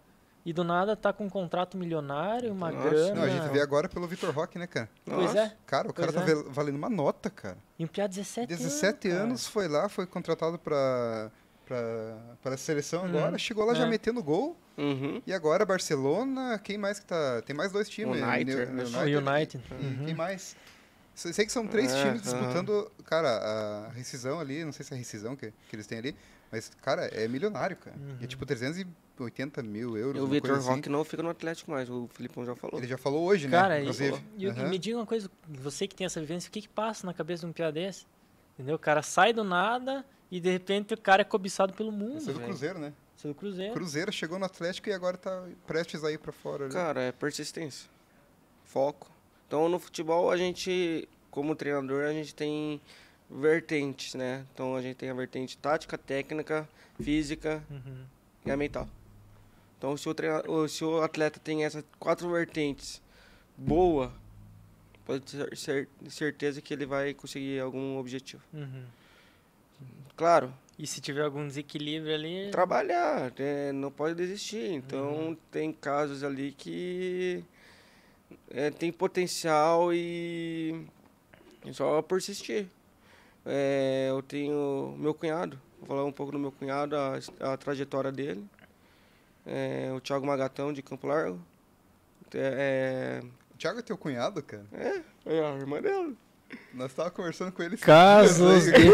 e do nada tá com um contrato milionário, uma Nossa. grana. Não, a gente vê agora pelo Vitor Roque, né, cara? Pois é. Cara, o pois cara tá é. tá valendo uma nota, cara. E um piá 17 17 anos, foi lá, foi contratado pra, pra, pra seleção hum. agora, chegou lá é. já metendo gol. Uhum. E agora Barcelona, quem mais que tá. Tem mais dois times. Né? United. New, New United. Né? Ah, United. Uhum. Quem uhum. mais? Sei que são três é, times disputando, cara, a rescisão ali, não sei se é a rescisão que, que eles têm ali, mas, cara, é milionário, cara. É uhum. é tipo 300 e 80 mil euros. o Vitor assim. Roque assim. não fica no Atlético mais, o Filipão já falou. Ele já falou hoje, Cara, né? Cara, e, uhum. me diga uma coisa, você que tem essa vivência, o que, que passa na cabeça de um piá desse? Entendeu? O cara sai do nada e de repente o cara é cobiçado pelo mundo. Isso é do véio. Cruzeiro, né? Isso é do Cruzeiro. Cruzeiro chegou no Atlético e agora tá prestes a ir pra fora. Né? Cara, é persistência. Foco. Então no futebol a gente, como treinador, a gente tem vertentes, né? Então a gente tem a vertente tática, técnica, física uhum. e a mental. Então, o o atleta tem essas quatro vertentes boa, pode ter certeza que ele vai conseguir algum objetivo. Uhum. Claro. E se tiver algum desequilíbrio ali. Trabalhar, é, não pode desistir. Então, uhum. tem casos ali que é, tem potencial e só persistir. É, eu tenho meu cunhado, vou falar um pouco do meu cunhado, a, a trajetória dele é, o Thiago Magatão de Campo Largo. É, é, o Thiago é teu cunhado, cara? É, é a irmã dele. Nós estávamos conversando com ele. Casos né? de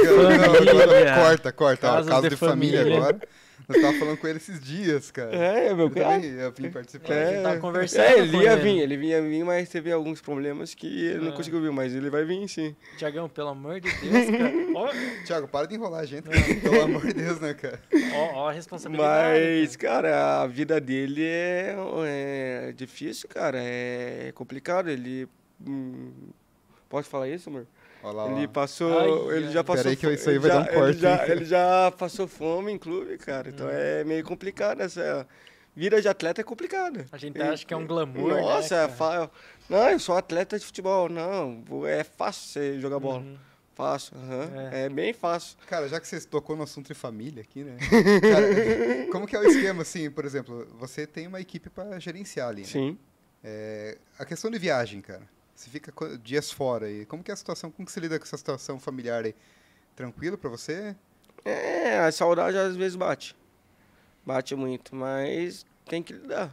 família. corta, corta. Casos caso de, família agora. Nós tava falando com ele esses dias, cara. É, é meu cara. É, é. Ele ia vir participar. É, tava conversando. É, ele ia vir, ele vinha vir, mas teve alguns problemas que ele não conseguiu vir, mas ele vai vir sim. Tiagão, pelo amor de Deus, cara. Ó... Tiago, para de enrolar a gente, pelo amor de Deus, né, cara? Ó, ó a responsabilidade. Mas, cara. cara, a vida dele é, é difícil, cara. É complicado. Ele. Hum, Pode falar isso, amor? Olá, ele passou. Ai, ele já passou Peraí que isso aí vai já, dar um corte. Ele já, ele já, passou fome em clube, cara. Então hum. é meio complicado essa. Vida de atleta é complicada. A gente acha que é um glamour. Né, Nossa, né, não, eu sou atleta de futebol. Não, é fácil você jogar bola. Uhum. Fácil, uhum. é. é. bem fácil. Cara, já que você tocou no assunto de família aqui, né? Cara, como que é o esquema, assim, por exemplo, você tem uma equipe para gerenciar ali, né? Sim. É, a questão de viagem, cara. Você fica dias fora aí. Como que é a situação? Como que você lida com essa situação familiar aí? Tranquilo para você? É, a saudade às vezes bate. Bate muito, mas tem que lidar.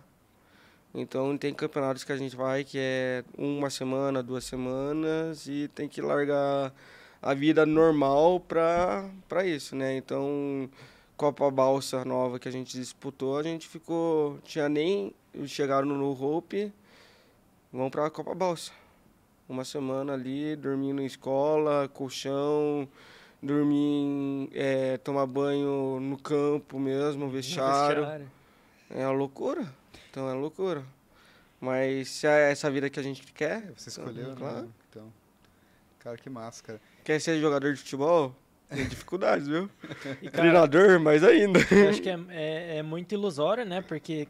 Então tem campeonatos que a gente vai que é uma semana, duas semanas e tem que largar a vida normal pra, pra isso, né? Então, Copa Balsa nova que a gente disputou, a gente ficou. Tinha nem. Chegaram no Hope, vão pra Copa Balsa uma semana ali, dormindo em escola, colchão, dormir, é, tomar banho no campo mesmo, vestiário. É uma loucura. Então é loucura. Mas se é essa vida que a gente quer. É, você então, escolheu, então, né? claro. Então. Cara, que máscara. Quer ser jogador de futebol? Tem dificuldades, viu? E, cara, Treinador, mais ainda. Eu acho que é, é, é muito ilusório, né? Porque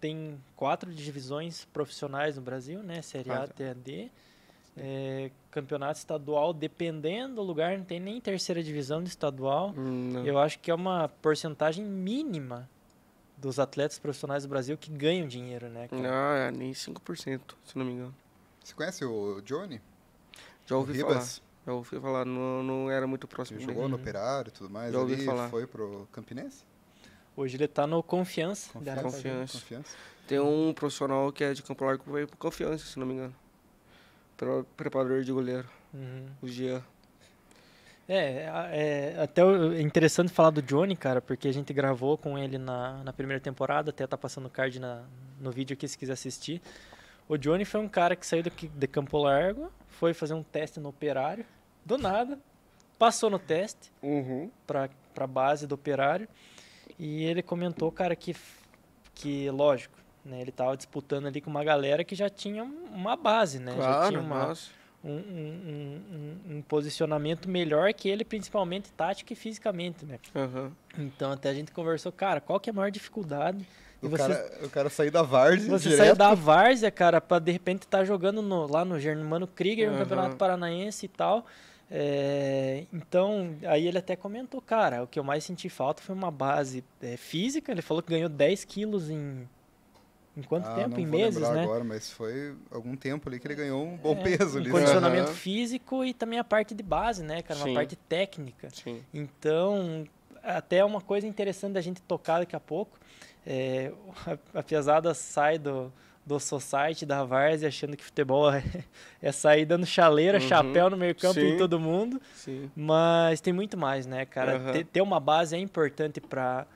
tem quatro divisões profissionais no Brasil, né? Série A, ah, D. É, campeonato estadual, dependendo do lugar, não tem nem terceira divisão do estadual. Hum, Eu acho que é uma porcentagem mínima dos atletas profissionais do Brasil que ganham dinheiro, né? Ah, é nem 5%, se não me engano. Você conhece o Johnny? Já ouvi Ribas? falar. Já ouvi falar, não, não era muito próximo. Ele jogou no Operário e tudo mais. Já ouvi falar. foi pro Campinense? Hoje ele tá no Confiança. Confiança. Confiança. Confiança. Tem um profissional que é de Campo Largo que veio pro Confiança, se não me engano preparador de goleiro, uhum. o Jean. É, é, é até é interessante falar do Johnny, cara, porque a gente gravou com ele na, na primeira temporada, até tá passando o card na, no vídeo aqui se quiser assistir. O Johnny foi um cara que saiu do, de Campo Largo, foi fazer um teste no operário, do nada, passou no teste uhum. pra, pra base do operário, e ele comentou, cara, que, que lógico, né? Ele estava disputando ali com uma galera que já tinha uma base, né? Claro, já tinha uma, um, um, um, um, posicionamento melhor que ele, principalmente tático e fisicamente, né? Uhum. Então até a gente conversou, cara, qual que é a maior dificuldade? O, você, cara, o cara sair da várzea. Você direto. sair da várzea, cara, pra de repente estar tá jogando no, lá no Germano Krieger, uhum. no Campeonato Paranaense e tal. É, então, aí ele até comentou, cara, o que eu mais senti falta foi uma base é, física. Ele falou que ganhou 10 quilos em em quanto ah, tempo? Em meses, né? agora, mas foi algum tempo ali que ele ganhou um bom é, peso ali. Né? condicionamento físico e também a parte de base, né, cara? Sim. Uma parte técnica. Sim. Então, até uma coisa interessante da gente tocar daqui a pouco. É, a, a piazada sai do, do society, da várzea, achando que futebol é, é sair dando chaleira, uhum. chapéu no meio campo e em todo mundo. Sim. Mas tem muito mais, né, cara? Uhum. Ter, ter, uma base é importante para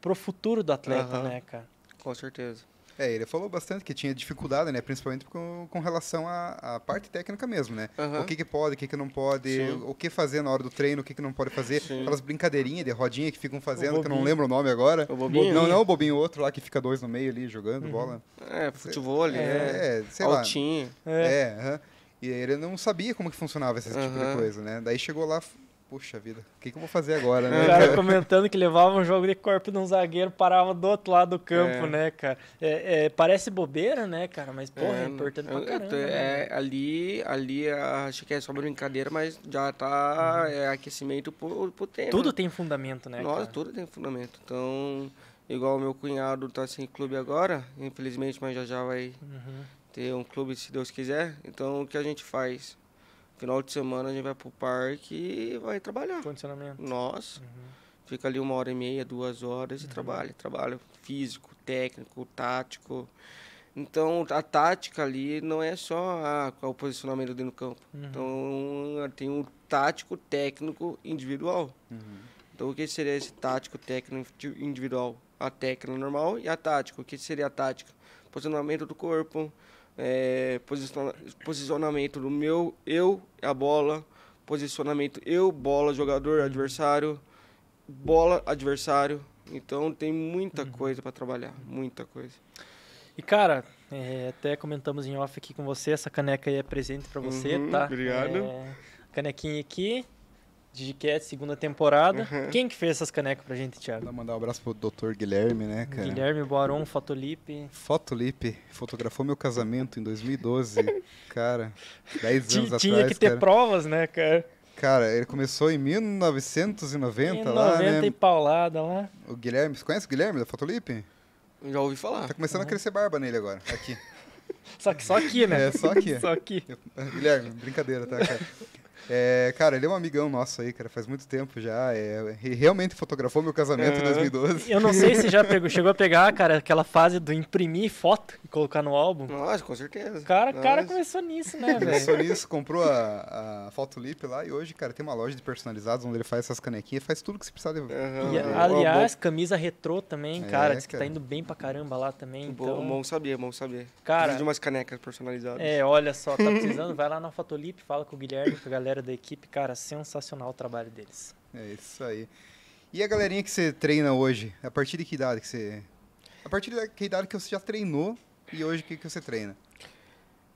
pro futuro do atleta, né, cara? Com certeza. É, ele falou bastante que tinha dificuldade, né? Principalmente com, com relação à, à parte técnica mesmo, né? Uhum. O que, que pode, o que, que não pode, Sim. o que fazer na hora do treino, o que, que não pode fazer. Sim. Aquelas brincadeirinhas de rodinha que ficam fazendo, que eu não lembro o nome agora. O bobinho. Não, não, é o bobinho outro lá que fica dois no meio ali jogando uhum. bola. É, futebol, é, né? é, é, é sei altinho. lá. É, é uhum. E ele não sabia como que funcionava esse tipo de coisa, né? Daí chegou lá, Puxa vida, o que, que eu vou fazer agora, né? O cara comentando que levava um jogo de corpo de um zagueiro, parava do outro lado do campo, é. né, cara? É, é, parece bobeira, né, cara? Mas, porra, é, é importante pra caramba. É, né? ali, ali, acho que é só brincadeira, mas já tá uhum. É aquecimento por, por tempo. Tudo tem fundamento, né, Nossa, cara? tudo tem fundamento. Então, igual o meu cunhado tá sem clube agora, infelizmente, mas já já vai uhum. ter um clube, se Deus quiser. Então, o que a gente faz? Final de semana a gente vai pro parque e vai trabalhar. Condicionamento. Nossa. Uhum. Fica ali uma hora e meia, duas horas e uhum. trabalha. Trabalho físico, técnico, tático. Então, a tática ali não é só a, ah, o posicionamento dentro do campo. Uhum. Então, tem um tático, técnico, individual. Uhum. Então, o que seria esse tático, técnico, individual? A técnica normal e a tática. O que seria a tática? Posicionamento do corpo, é, posicionamento do meu, eu, a bola, posicionamento eu, bola, jogador, adversário, bola, adversário. Então tem muita uhum. coisa para trabalhar, muita coisa. E cara, é, até comentamos em off aqui com você, essa caneca aí é presente para você, uhum, tá? Obrigado. É, canequinha aqui, Digicat, é segunda temporada. Uhum. Quem que fez essas canecas pra gente, Thiago? Vou mandar um abraço pro Dr. Guilherme, né, cara? Guilherme Boaron, Fotolipe. Fotolipe, fotografou meu casamento em 2012. cara, 10 anos atrás. Tinha que ter cara. provas, né, cara? Cara, ele começou em 1990 em lá, 90 né? e paulada lá. O Guilherme, você conhece o Guilherme da Fotolipe? Já ouvi falar. Tá começando uhum. a crescer barba nele agora, aqui. Só que só aqui, né? É, só aqui. só aqui. Guilherme, brincadeira, tá, cara? É, cara, ele é um amigão nosso aí, cara, faz muito tempo já. É, realmente fotografou meu casamento em 2012. Eu não sei se já pegou, chegou a pegar, cara, aquela fase do imprimir foto e colocar no álbum. Nossa, com certeza. Cara, cara começou nisso, né, velho? Começou nisso, comprou a, a Fotolip lá e hoje, cara, tem uma loja de personalizados onde ele faz essas canequinhas, faz tudo que você precisa. de. Uhum. E, aliás, camisa retrô também, é, cara, é, diz que cara. tá indo bem pra caramba lá também. Bom, então bom saber, bom saber. Cara, Preciso de umas canecas personalizadas. É, olha só, tá precisando? vai lá na Fotolip, fala com o Guilherme, com a galera galera da equipe, cara, sensacional o trabalho deles. É isso aí. E a galerinha que você treina hoje, a partir de que idade que você. A partir de que idade que você já treinou e hoje que, que você treina?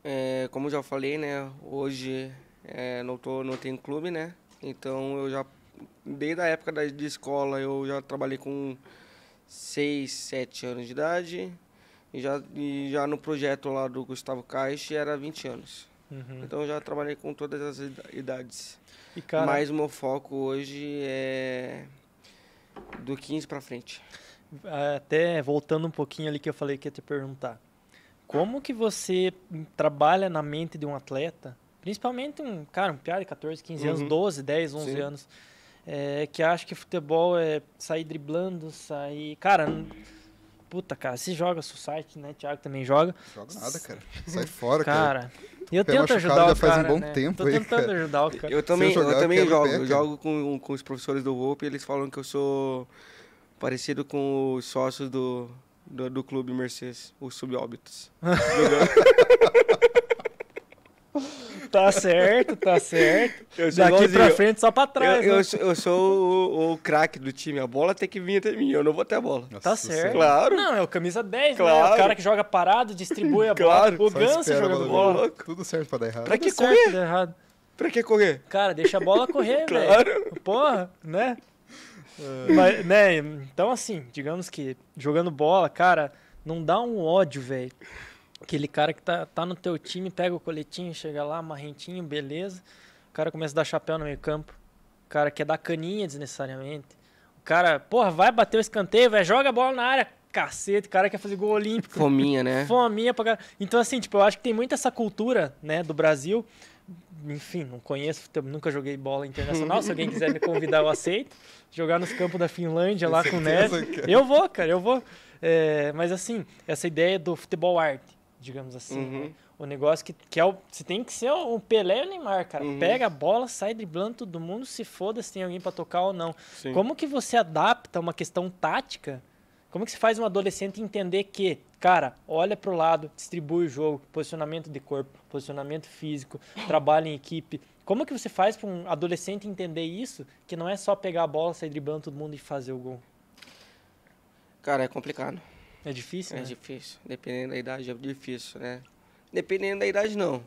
É, como já falei, né? Hoje é, não, tô, não tem clube, né? Então eu já. Desde a época da, de escola eu já trabalhei com 6, 7 anos de idade. E já, e já no projeto lá do Gustavo Caixa era 20 anos. Uhum. Então já trabalhei com todas as idades. E cara... Mas o meu foco hoje é do 15 para frente. Até voltando um pouquinho ali que eu falei que ia te perguntar. Como que você trabalha na mente de um atleta, principalmente um cara, um piá de 14, 15 uhum. anos, 12, 10, 11 Sim. anos, é, que acha que futebol é sair driblando, sair... Cara, Puta, cara, se joga Society, né? Thiago também joga. Joga nada, cara. Sai fora, cara. cara. Eu tento ajudar o cara, faz um bom né? tempo Tô aí, cara. ajudar o cara. Eu também, eu, eu também jogo. jogo com, com os professores do e eles falam que eu sou parecido com os sócios do, do, do clube Mercedes, os subóbitos. Tá certo, tá certo. Eu Daqui igualzinho. pra frente, só pra trás. Eu, né? eu, sou, eu sou, o, o craque do time. A bola tem que vir até mim. Eu não vou ter a bola. Tá Nossa, tá certo. Claro. Não, é o camisa 10, né? claro. Né? É o cara que joga parado, distribui a claro. bola. O Ganso jogando bola. bola. Tudo certo pra dar errado. Pra que Tudo correr? Certo, errado. Pra que correr? Cara, deixa a bola correr, claro. Porra, né? É. Mas, né? Então, assim, digamos que jogando bola, cara, não dá um ódio, velho. Aquele cara que tá, tá no teu time, pega o coletinho, chega lá, marrentinho, beleza. O cara começa a dar chapéu no meio campo. O cara quer dar caninha desnecessariamente. O cara, porra, vai bater o escanteio, vai, joga a bola na área. Cacete, o cara quer fazer gol olímpico. Fominha, né? Fominha pra Então, assim, tipo, eu acho que tem muito essa cultura, né, do Brasil. Enfim, não conheço, nunca joguei bola internacional. Se alguém quiser me convidar, eu aceito. Jogar nos campos da Finlândia lá com, o neve. É. Eu vou, cara, eu vou. É, mas assim, essa ideia do futebol arte digamos assim. Né? Uhum. Né? O negócio que, que é o. Você tem que ser o Pelé e o Neymar, cara. Uhum. Pega a bola, sai driblando todo mundo, se foda se tem alguém para tocar ou não. Sim. Como que você adapta uma questão tática? Como que você faz um adolescente entender que, cara, olha pro lado, distribui o jogo, posicionamento de corpo, posicionamento físico, trabalho em equipe. Como que você faz para um adolescente entender isso, que não é só pegar a bola, sair driblando todo mundo e fazer o gol? Cara, é complicado. É difícil, É né? difícil. Dependendo da idade, é difícil, né? Dependendo da idade, não.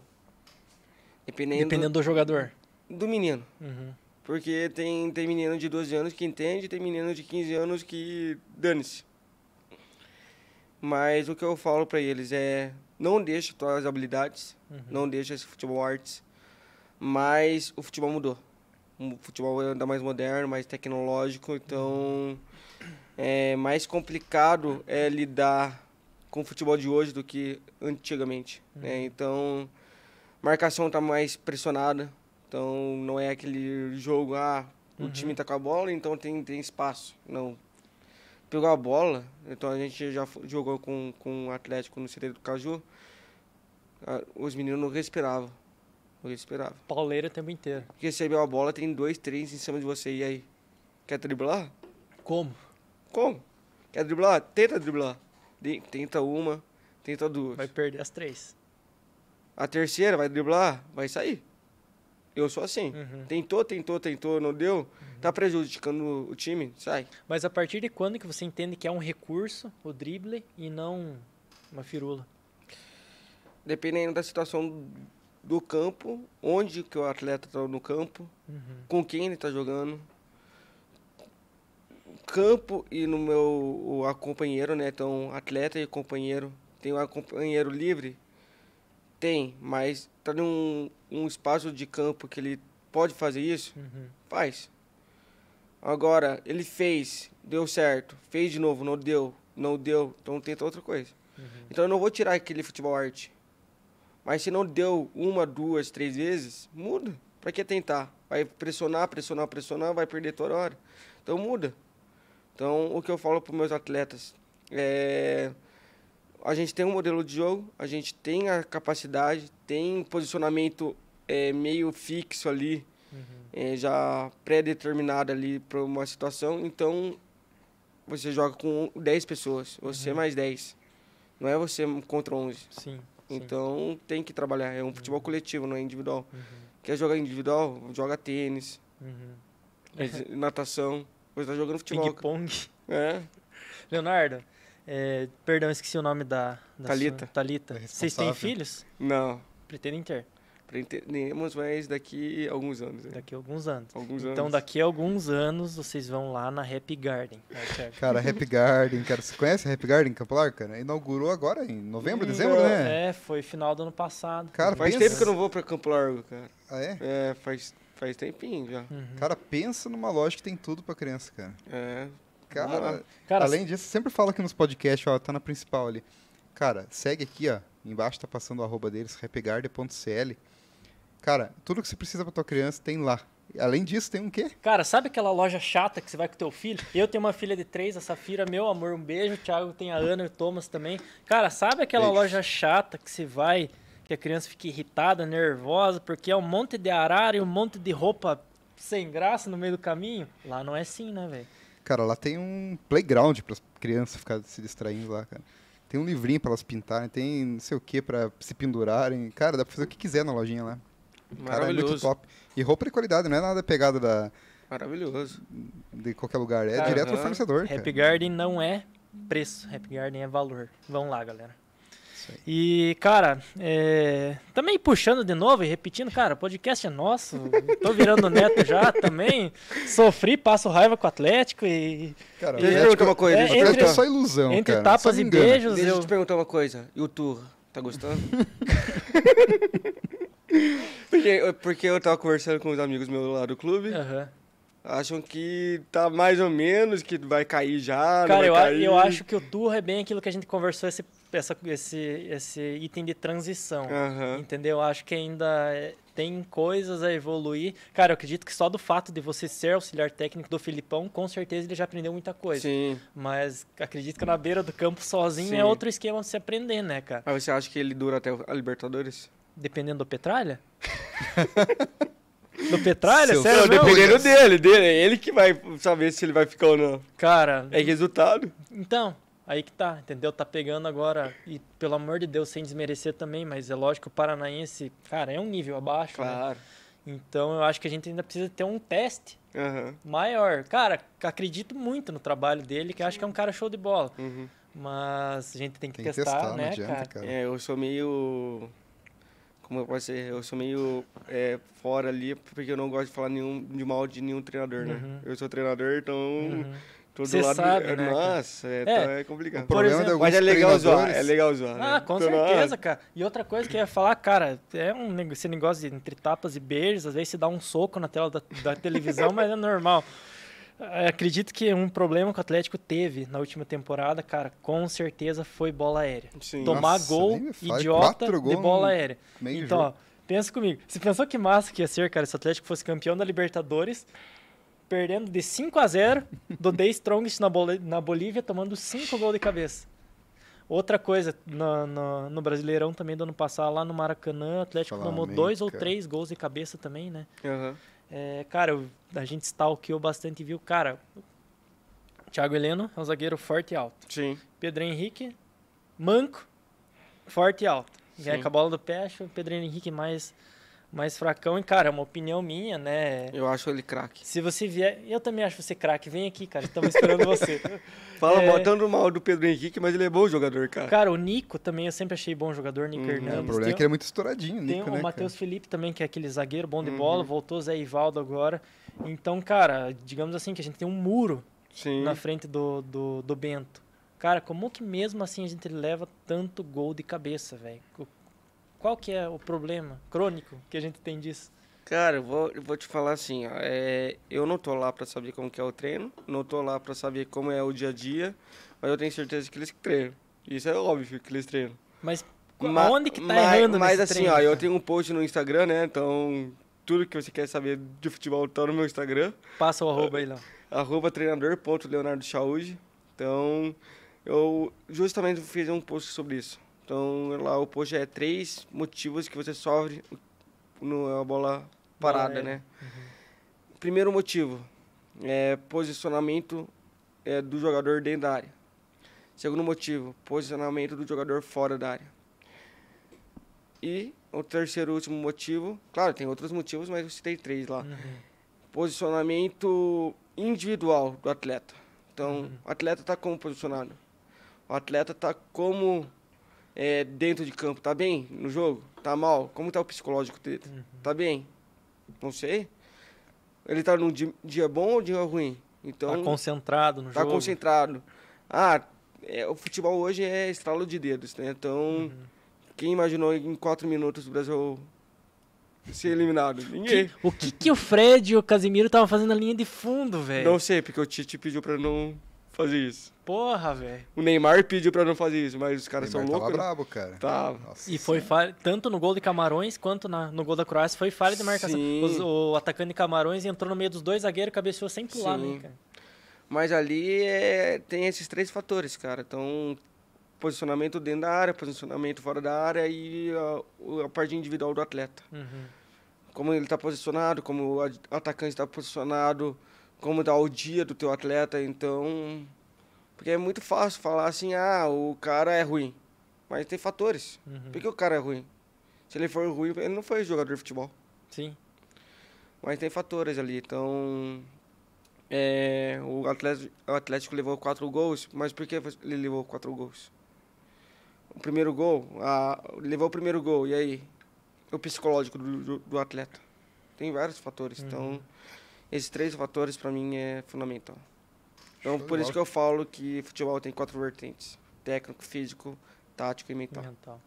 Dependendo, Dependendo do jogador. do menino. Uhum. Porque tem, tem menino de 12 anos que entende, tem menino de 15 anos que dane-se. Mas o que eu falo para eles é não deixa suas habilidades, uhum. não deixa esse futebol artes, mas o futebol mudou. O futebol é ainda mais moderno, mais tecnológico, então uhum é mais complicado é lidar com o futebol de hoje do que antigamente. Né? Uhum. Né? Então, marcação está mais pressionada. Então, não é aquele jogo, ah, o uhum. time está com a bola, então tem, tem espaço. Não. Pegou a bola, então a gente já jogou com, com o Atlético no CD do Caju. Os meninos não respiravam. Não respiravam. Pauleira o tempo inteiro. Recebeu a bola, tem dois, três em cima de você. E aí? Quer driblar? Como? Como? Quer driblar? Tenta driblar. tenta uma, tenta duas. Vai perder as três. A terceira vai driblar, vai sair. Eu sou assim. Uhum. Tentou, tentou, tentou, não deu. Uhum. Tá prejudicando o time, sai. Mas a partir de quando que você entende que é um recurso, o drible, e não uma firula? Dependendo da situação do campo, onde que o atleta está no campo, uhum. com quem ele está jogando campo e no meu o companheiro, né? Então, atleta e companheiro. Tem um companheiro livre? Tem, mas tá num um espaço de campo que ele pode fazer isso? Uhum. Faz. Agora, ele fez, deu certo, fez de novo, não deu, não deu, então tenta outra coisa. Uhum. Então eu não vou tirar aquele futebol arte. Mas se não deu uma, duas, três vezes, muda. Pra que tentar? Vai pressionar, pressionar, pressionar, vai perder toda hora. Então muda. Então, o que eu falo para meus atletas é a gente tem um modelo de jogo, a gente tem a capacidade, tem posicionamento é, meio fixo ali, uhum. é, já pré-determinado ali para uma situação. Então, você joga com 10 pessoas, você uhum. mais 10. Não é você contra 11. Sim. Então, sim. tem que trabalhar. É um futebol uhum. coletivo, não é individual. Uhum. Quer jogar individual? Joga tênis, uhum. natação. Você tá jogando futebol. Ping pong. É. Leonardo, é, perdão, esqueci o nome da... da Talita. Sua, Talita. É vocês têm filhos? Não. Pretendem ter? Pretendemos, mas daqui a alguns anos. É. Daqui a alguns anos. Alguns então, anos. daqui a alguns anos, vocês vão lá na Happy Garden. Né, cara, Happy Garden, cara. Você conhece a Happy Garden em Campo Largo, cara? Inaugurou agora, em novembro, dezembro, né? É, foi final do ano passado. Cara, faz pensa... tempo que eu não vou pra Campo Largo, cara. Ah, é? É, faz Faz tempinho já. Uhum. Cara, pensa numa loja que tem tudo pra criança, cara. É. Cara, cara além disso, sempre fala aqui nos podcasts, ó, tá na principal ali. Cara, segue aqui, ó. Embaixo tá passando o arroba deles, repegarde.cl Cara, tudo que você precisa pra tua criança tem lá. Além disso, tem um quê? Cara, sabe aquela loja chata que você vai com teu filho? Eu tenho uma filha de três, a Safira, meu amor, um beijo. O Thiago tem a Ana e o Thomas também. Cara, sabe aquela beijo. loja chata que você vai que a criança fique irritada, nervosa, porque é um monte de arara e um monte de roupa sem graça no meio do caminho. Lá não é assim, né, velho? Cara, lá tem um playground para crianças ficar se distraindo lá, cara. Tem um livrinho para elas pintarem, tem não sei o que para se pendurarem. Cara, dá pra fazer o que quiser na lojinha lá. Cara, é muito top. E roupa de qualidade, não é nada pegada da. Maravilhoso. De qualquer lugar. É Aham. direto do fornecedor. Happy cara. Garden não é preço, Happy Garden é valor. Vão lá, galera. E, cara, é... também puxando de novo e repetindo, cara, o podcast é nosso. Tô virando neto já também. Sofri, passo raiva com o Atlético e. Cara, e... Atlético é uma coisa. É, entre, Atlético é só ilusão. Entre cara, tapas e beijos. Deixa eu te perguntar uma coisa. E o Tour, tá gostando? porque, porque eu tava conversando com os amigos meus lá do clube. Uhum. Acham que tá mais ou menos, que vai cair já. Cara, eu, cair. eu acho que o Tour é bem aquilo que a gente conversou esse essa, esse, esse item de transição. Uhum. Entendeu? Acho que ainda eh, tem coisas a evoluir. Cara, eu acredito que só do fato de você ser auxiliar técnico do Filipão, com certeza ele já aprendeu muita coisa. Sim. Mas acredito que na beira do campo sozinho é Sim. é outro esquema de se aprender, né, cara? Mas você acha que ele dura até a Libertadores? Dependendo do Petralha? Do Petralha? Seu Sério? Não, dependendo dele, dele. É ele que vai saber se ele vai ficar ou não. Cara. É resultado. Então, Aí que tá, entendeu? Tá pegando agora. E pelo amor de Deus, sem desmerecer também, mas é lógico que o paranaense, cara, é um nível abaixo. Né? Claro. Né? Então eu acho que a gente ainda precisa ter um teste uhum. maior. Cara, acredito muito no trabalho dele, que acho que é um cara show de bola. Uhum. Mas a gente tem que, tem testar, que testar, né, adianta, cara? cara? É, eu sou meio. Como eu posso dizer? Eu sou meio é, fora ali, porque eu não gosto de falar nenhum, de mal de nenhum treinador, né? Uhum. Eu sou treinador, então uhum. Todo sabe, é, né? Nossa, é, é, tá, é complicado. Por exemplo, mas é legal zoar, é legal zoar. Né? Ah, né? com então, certeza, lá. Ah. cara. E outra coisa que eu ia falar, cara, é um esse negócio de entre tapas e beijos, às vezes se dá um soco na tela da, da televisão, mas é normal. É, acredito que um problema que o Atlético teve na última temporada, cara, com certeza foi bola aérea. Sim. Tomar Nossa, gol idiota de bola aérea. Então, ó, pensa comigo. Você pensou que massa que ia ser, cara, se o Atlético fosse campeão da Libertadores perdendo de 5 a 0 do The Strongest na, Bol na Bolívia, tomando 5 gols de cabeça. Outra coisa, no, no, no, Brasileirão também do ano passado, lá no Maracanã, o Atlético tomou dois ou três gols de cabeça também, né? Uhum. É, cara, a gente stalkeou bastante e viu, cara, Thiago Heleno é um zagueiro forte e alto. Sim. Pedro Henrique, manco, forte e alto. Sim. É com a bola do pé, acho o Pedro Henrique mais mais fracão. E, cara, é uma opinião minha, né? Eu acho ele craque. Se você vier. Eu também acho você craque. Vem aqui, cara. Estamos esperando você. Fala é... botando mal do Pedro Henrique, mas ele é bom jogador, cara. Cara, o Nico também eu sempre achei bom jogador, Nico uhum. Hernandes. É, o problema é tem, é que ele é muito estouradinho, Nico, Tem o né, Matheus Felipe também, que é aquele zagueiro bom de uhum. bola. Voltou Zé Ivaldo agora. Então, cara, digamos assim que a gente tem um muro Sim. na frente do, do, do Bento. Cara, como que mesmo assim a gente leva tanto gol de cabeça, velho? Qual que é o problema crônico que a gente tem disso? Cara, eu vou, eu vou te falar assim, ó, é, eu não tô lá para saber como que é o treino, não tô lá para saber como é o dia a dia, mas eu tenho certeza que eles treinam. Isso é óbvio que eles treinam. Mas Ma onde que tá mas, errando Mas assim, treino, ó, eu tenho um post no Instagram, né? Então, tudo que você quer saber de futebol tá no meu Instagram. Passa o arroba aí, lá. Arroba treinador.leonardo Então, eu justamente fiz um post sobre isso. Então lá o post é três motivos que você sofre no é bola parada, é. né? Uhum. Primeiro motivo é posicionamento é, do jogador dentro da área. Segundo motivo, posicionamento do jogador fora da área. E o terceiro último motivo, claro, tem outros motivos, mas eu citei três lá. Uhum. Posicionamento individual do atleta. Então, uhum. o atleta está como posicionado? O atleta está como é, dentro de campo, tá bem no jogo? Tá mal? Como tá o psicológico dele? Uhum. Tá bem? Não sei. Ele tá num dia, dia bom ou dia ruim? Então, tá concentrado no tá jogo. Tá concentrado. Ah, é, o futebol hoje é estralo de dedos, né? Então, uhum. quem imaginou em quatro minutos o Brasil ser eliminado? Ninguém. Que, o que, que o Fred e o Casimiro estavam fazendo na linha de fundo, velho? Não sei, porque o Tite pediu pra não fazer isso. Porra, velho. O Neymar pediu pra não fazer isso, mas os caras são loucos. Tava né? brabo, cara. Tava. Tá. Nossa, e foi falha, tanto no gol de Camarões quanto na, no gol da Croácia, foi falha de marcação. o atacante de Camarões entrou no meio dos dois zagueiros, cabeceou sem pular, Sim. né, cara? Mas ali é, tem esses três fatores, cara. Então, posicionamento dentro da área, posicionamento fora da área e a, a parte individual do atleta. Uhum. Como ele está posicionado, como o atacante está posicionado, como tá o dia do teu atleta, então. Porque é muito fácil falar assim, ah, o cara é ruim. Mas tem fatores. Uhum. Por que o cara é ruim? Se ele for ruim, ele não foi jogador de futebol. Sim. Mas tem fatores ali, então. É, o, Atlético, o Atlético levou quatro gols, mas por que ele levou quatro gols? O primeiro gol, a, levou o primeiro gol, e aí? O psicológico do, do, do atleta. Tem vários fatores, então, uhum. então esses três fatores para mim é fundamental. Então Show por isso que eu falo que futebol tem quatro vertentes: técnico, físico, tático e mental. mental.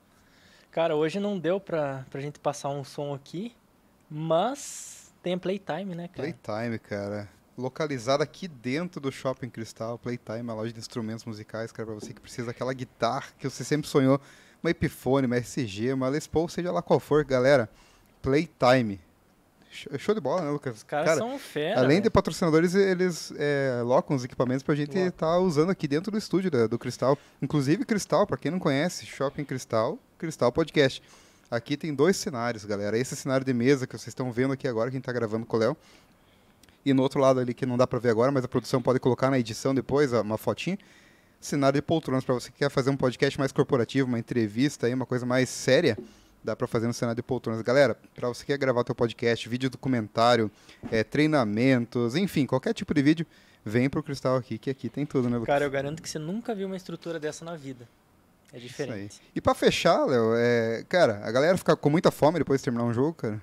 Cara, hoje não deu pra, pra gente passar um som aqui, mas tem Playtime, né, cara? Playtime, cara. Localizada aqui dentro do Shopping Cristal, Playtime, a loja de instrumentos musicais, cara, pra você que precisa daquela guitarra que você sempre sonhou, uma Epiphone, uma SG, uma Les Paul, seja lá qual for, galera. Playtime. Show de bola, né, Lucas? Os caras cara, são fera. Além de patrocinadores, eles é, locam os equipamentos pra gente estar tá usando aqui dentro do estúdio da, do Cristal. Inclusive, Cristal, pra quem não conhece, Shopping Cristal, Cristal Podcast. Aqui tem dois cenários, galera. Esse cenário de mesa que vocês estão vendo aqui agora, quem tá gravando com o Léo. E no outro lado ali, que não dá pra ver agora, mas a produção pode colocar na edição depois uma fotinha. Cenário de poltronas, para você que quer fazer um podcast mais corporativo, uma entrevista aí, uma coisa mais séria dá para fazer no cenário de poltronas. Galera, para você que quer gravar teu podcast, vídeo documentário, é, treinamentos, enfim, qualquer tipo de vídeo, vem pro Cristal aqui, que aqui tem tudo, né, Lucas? Cara, eu garanto que você nunca viu uma estrutura dessa na vida. É diferente. E para fechar, Léo, é, cara, a galera fica com muita fome depois de terminar um jogo, cara?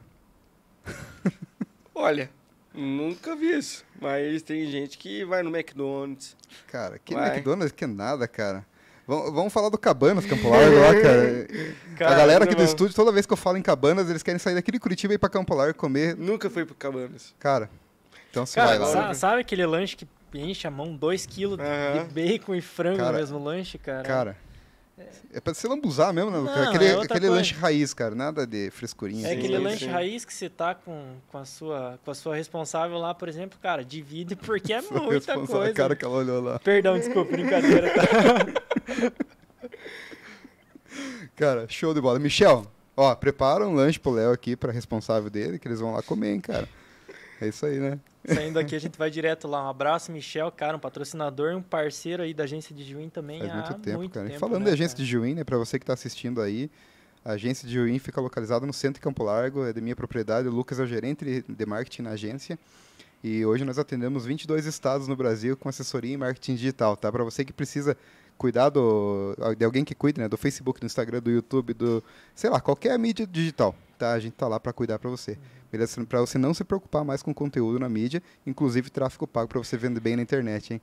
Olha, Nunca vi isso. Mas tem gente que vai no McDonald's. Cara, que vai. McDonald's que nada, cara. Vamos falar do Cabanas, Campo Largo lá, cara. cara a galera aqui não. do estúdio, toda vez que eu falo em Cabanas, eles querem sair daqui de Curitiba e ir pra Campo Largo comer. Nunca fui pro Cabanas. Cara, então você cara, vai lá. Sabe, sabe aquele lanche que enche a mão 2kg uhum. de bacon e frango cara, no mesmo lanche, cara? Cara é pra se lambuzar mesmo, né? não, aquele, é aquele lanche raiz, cara, nada de frescurinha. É assim, aquele sim, lanche sim. raiz que você tá com, com, a sua, com a sua responsável lá, por exemplo, cara, divide porque é muita coisa. cara que ela olhou lá. Perdão, desculpa, brincadeira. Tá? cara, show de bola. Michel, ó, prepara um lanche pro Léo aqui, pra responsável dele, que eles vão lá comer, hein, cara. É isso aí, né? Saindo aqui, a gente vai direto lá. Um abraço, Michel, cara, um patrocinador, e um parceiro aí da agência de Juin também. Faz muito tempo, muito cara. Tempo, falando né, agência cara? de Juin, né, para você que está assistindo aí, a agência de Juin fica localizada no centro de Campo Largo, é da minha propriedade. O Lucas é o gerente de marketing na agência. E hoje nós atendemos 22 estados no Brasil com assessoria em marketing digital, tá? Para você que precisa cuidar do, de alguém que cuide, né? Do Facebook, do Instagram, do YouTube, do. sei lá, qualquer mídia digital. Tá? A gente tá lá para cuidar para você. Beleza? Para você não se preocupar mais com conteúdo na mídia, inclusive tráfego pago para você vender bem na internet, hein?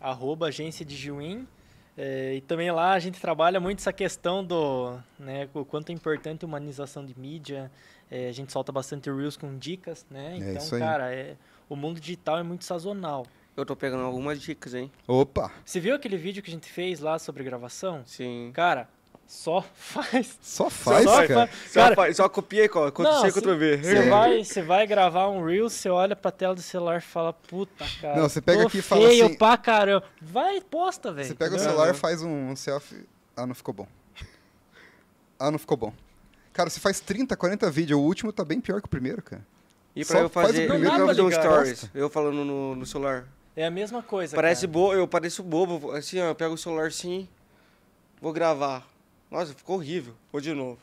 Arroba agência de Juin. É, e também lá a gente trabalha muito essa questão do né, o quanto é importante a humanização de mídia. É, a gente solta bastante reels com dicas, né? É então, é cara, o mundo digital é muito sazonal. Eu tô pegando algumas dicas, hein? Opa! Você viu aquele vídeo que a gente fez lá sobre gravação? Sim. Cara, só faz. Só faz, só, cara? Cara, só, Faz, só copia e cola. Ctrl-C, Ctrl-V. Você vai, vai gravar um Reel, você olha pra tela do celular e fala, puta, cara. Não, você pega aqui e fala feio assim... pra caramba. Vai, posta, velho. Você pega não, o celular, e uhum. faz um, um selfie... Ah, não ficou bom. Ah, não ficou bom. Cara, você faz 30, 40 vídeos. O último tá bem pior que o primeiro, cara. E pra Só eu fazer, faz o primeiro, eu fazer um stories, eu falando no, no celular. É a mesma coisa. Parece bobo, eu pareço bobo. Assim, ó, eu pego o celular assim, vou gravar. Nossa, ficou horrível. Vou de novo.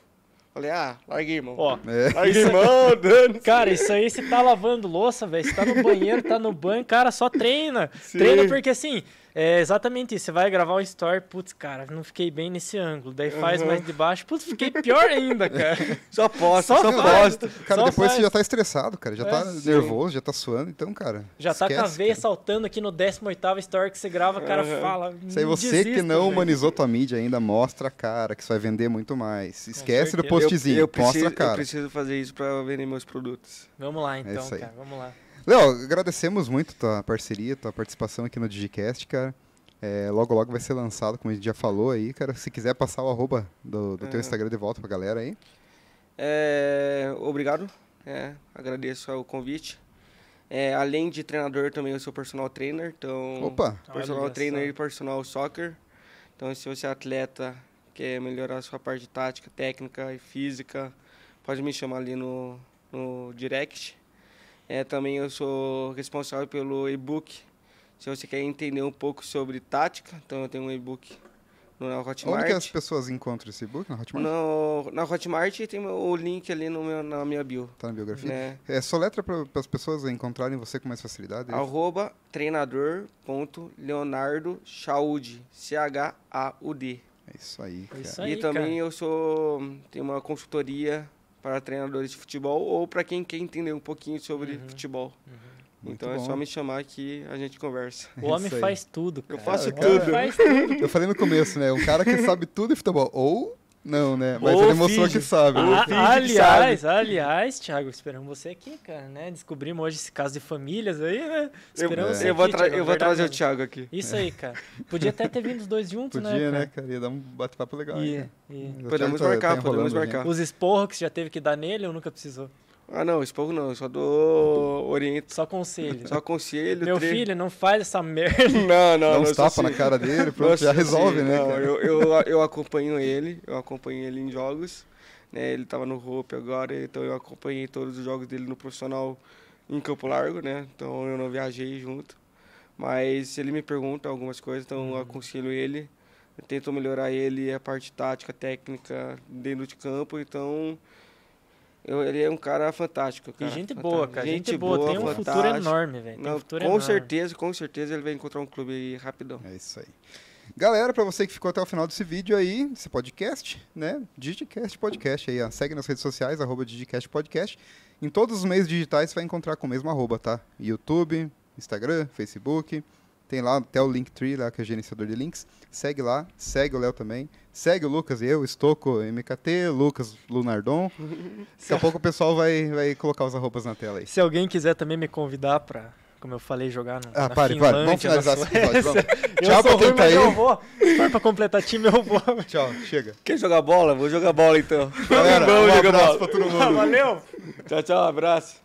Falei, ah, larguei, irmão. Ó, é. larguei, irmão, dane Cara, isso aí você tá lavando louça, velho. Você tá no banheiro, tá no banho, cara, só treina. Sim. Treina porque assim, é exatamente isso. Você vai gravar um story, putz, cara, não fiquei bem nesse ângulo. Daí faz uhum. mais de baixo, putz, fiquei pior ainda, cara. só posta, só, posta. Cara, só depois faz. você já tá estressado, cara. Já é, tá sim. nervoso, já tá suando, então, cara. Já esquece, tá com a veia cara. saltando aqui no 18 story que você grava, o cara uhum. fala. Isso aí você que não velho. humanizou tua mídia ainda, mostra a cara, que isso vai vender muito mais. Esquece do postzinho, eu, eu preciso, mostra a cara. Eu preciso fazer isso pra vender meus produtos. Vamos lá, é então, é cara. Vamos lá. Léo, agradecemos muito tua parceria, tua participação aqui no Digicast, cara. É, logo, logo vai ser lançado, como a gente já falou aí, cara. Se quiser passar o arroba do, do teu é. Instagram de volta pra galera aí. É, obrigado. É, agradeço o convite. É, além de treinador, também eu sou personal trainer. Então, Opa! Personal trainer e personal soccer. Então, se você é atleta, quer melhorar a sua parte de tática, técnica e física, pode me chamar ali no, no direct. É, também eu sou responsável pelo e-book. Se você quer entender um pouco sobre tática, então eu tenho um e-book no Hotmart. Onde que as pessoas encontram esse e-book? Na Hotmart? No, na Hotmart tem o link ali no meu, na minha bio. Tá na biografia? Né? É, letra para as pessoas encontrarem você com mais facilidade? É Arroba treinador.leonardo Chaud. C-H-A-U-D. É isso aí, é cara. É isso aí, e também cara. eu sou... Tenho uma consultoria para treinadores de futebol ou para quem quer entender um pouquinho sobre uhum. futebol. Uhum. Então é só me chamar que a gente conversa. O homem faz tudo, cara. Eu faço tudo. Eu falei no começo, né? Um cara que sabe tudo de futebol. Ou não, né? Mas Ô, ele mostrou que sabe. Né? Ô, ah, aliás, sabe. aliás, Thiago, esperamos você aqui, cara, né? Descobrimos hoje esse caso de famílias aí, né? Esperamos eu, você. Eu, vou, tra Thiago, eu vou trazer o Thiago aqui. Isso é. aí, cara. Podia até ter vindo os dois juntos, Podia, né? Podia, né, cara? Ia dar um bate-papo legal. aí, Podemos tá marcar, podemos né? marcar. Os esporros que você já teve que dar nele, eu nunca precisou. Ah, não, expor não, só dou oriento. Só conselho. Só conselho. Meu tre... filho, não faz essa merda. Não, não, Dá uns tapas assim. na cara dele, pronto, não, já assim, resolve, né? Não, eu, eu, eu, acompanho ele, eu acompanho ele em jogos, né? Ele tava no Hope agora, então eu acompanhei todos os jogos dele no profissional em Campo Largo, né? Então eu não viajei junto. Mas ele me pergunta algumas coisas, então eu aconselho ele. Eu tento melhorar ele a parte tática, técnica, dentro de campo, então... Eu, ele é um cara fantástico, cara. E gente fantástico. boa, cara. Gente, gente boa, boa, tem um futuro enorme, velho. Um com enorme. certeza, com certeza ele vai encontrar um clube aí rapidão. É isso aí. Galera, para você que ficou até o final desse vídeo aí, desse podcast, né? Digicast Podcast aí, ó. Segue nas redes sociais, arroba Digicast Podcast. Em todos os meios digitais você vai encontrar com o mesmo arroba, tá? YouTube, Instagram, Facebook, tem lá até o Linktree, lá, que é gerenciador de links. Segue lá, segue o Léo também. Segue o Lucas e eu, Estoco MKT, Lucas Lunardon. Daqui a pouco o pessoal vai, vai colocar as roupas na tela aí. Se alguém quiser também me convidar para como eu falei, jogar no, ah, na pare, Finlândia. Pare. Vamos finalizar esse episódio, Tchau pra quem tá aí. Eu vou. Se pra completar time, eu vou. Tchau, chega. Quer jogar bola? Vou jogar bola, então. Galera, vamos um jogar bola. pra todo mundo. valeu. Tchau, tchau, abraço.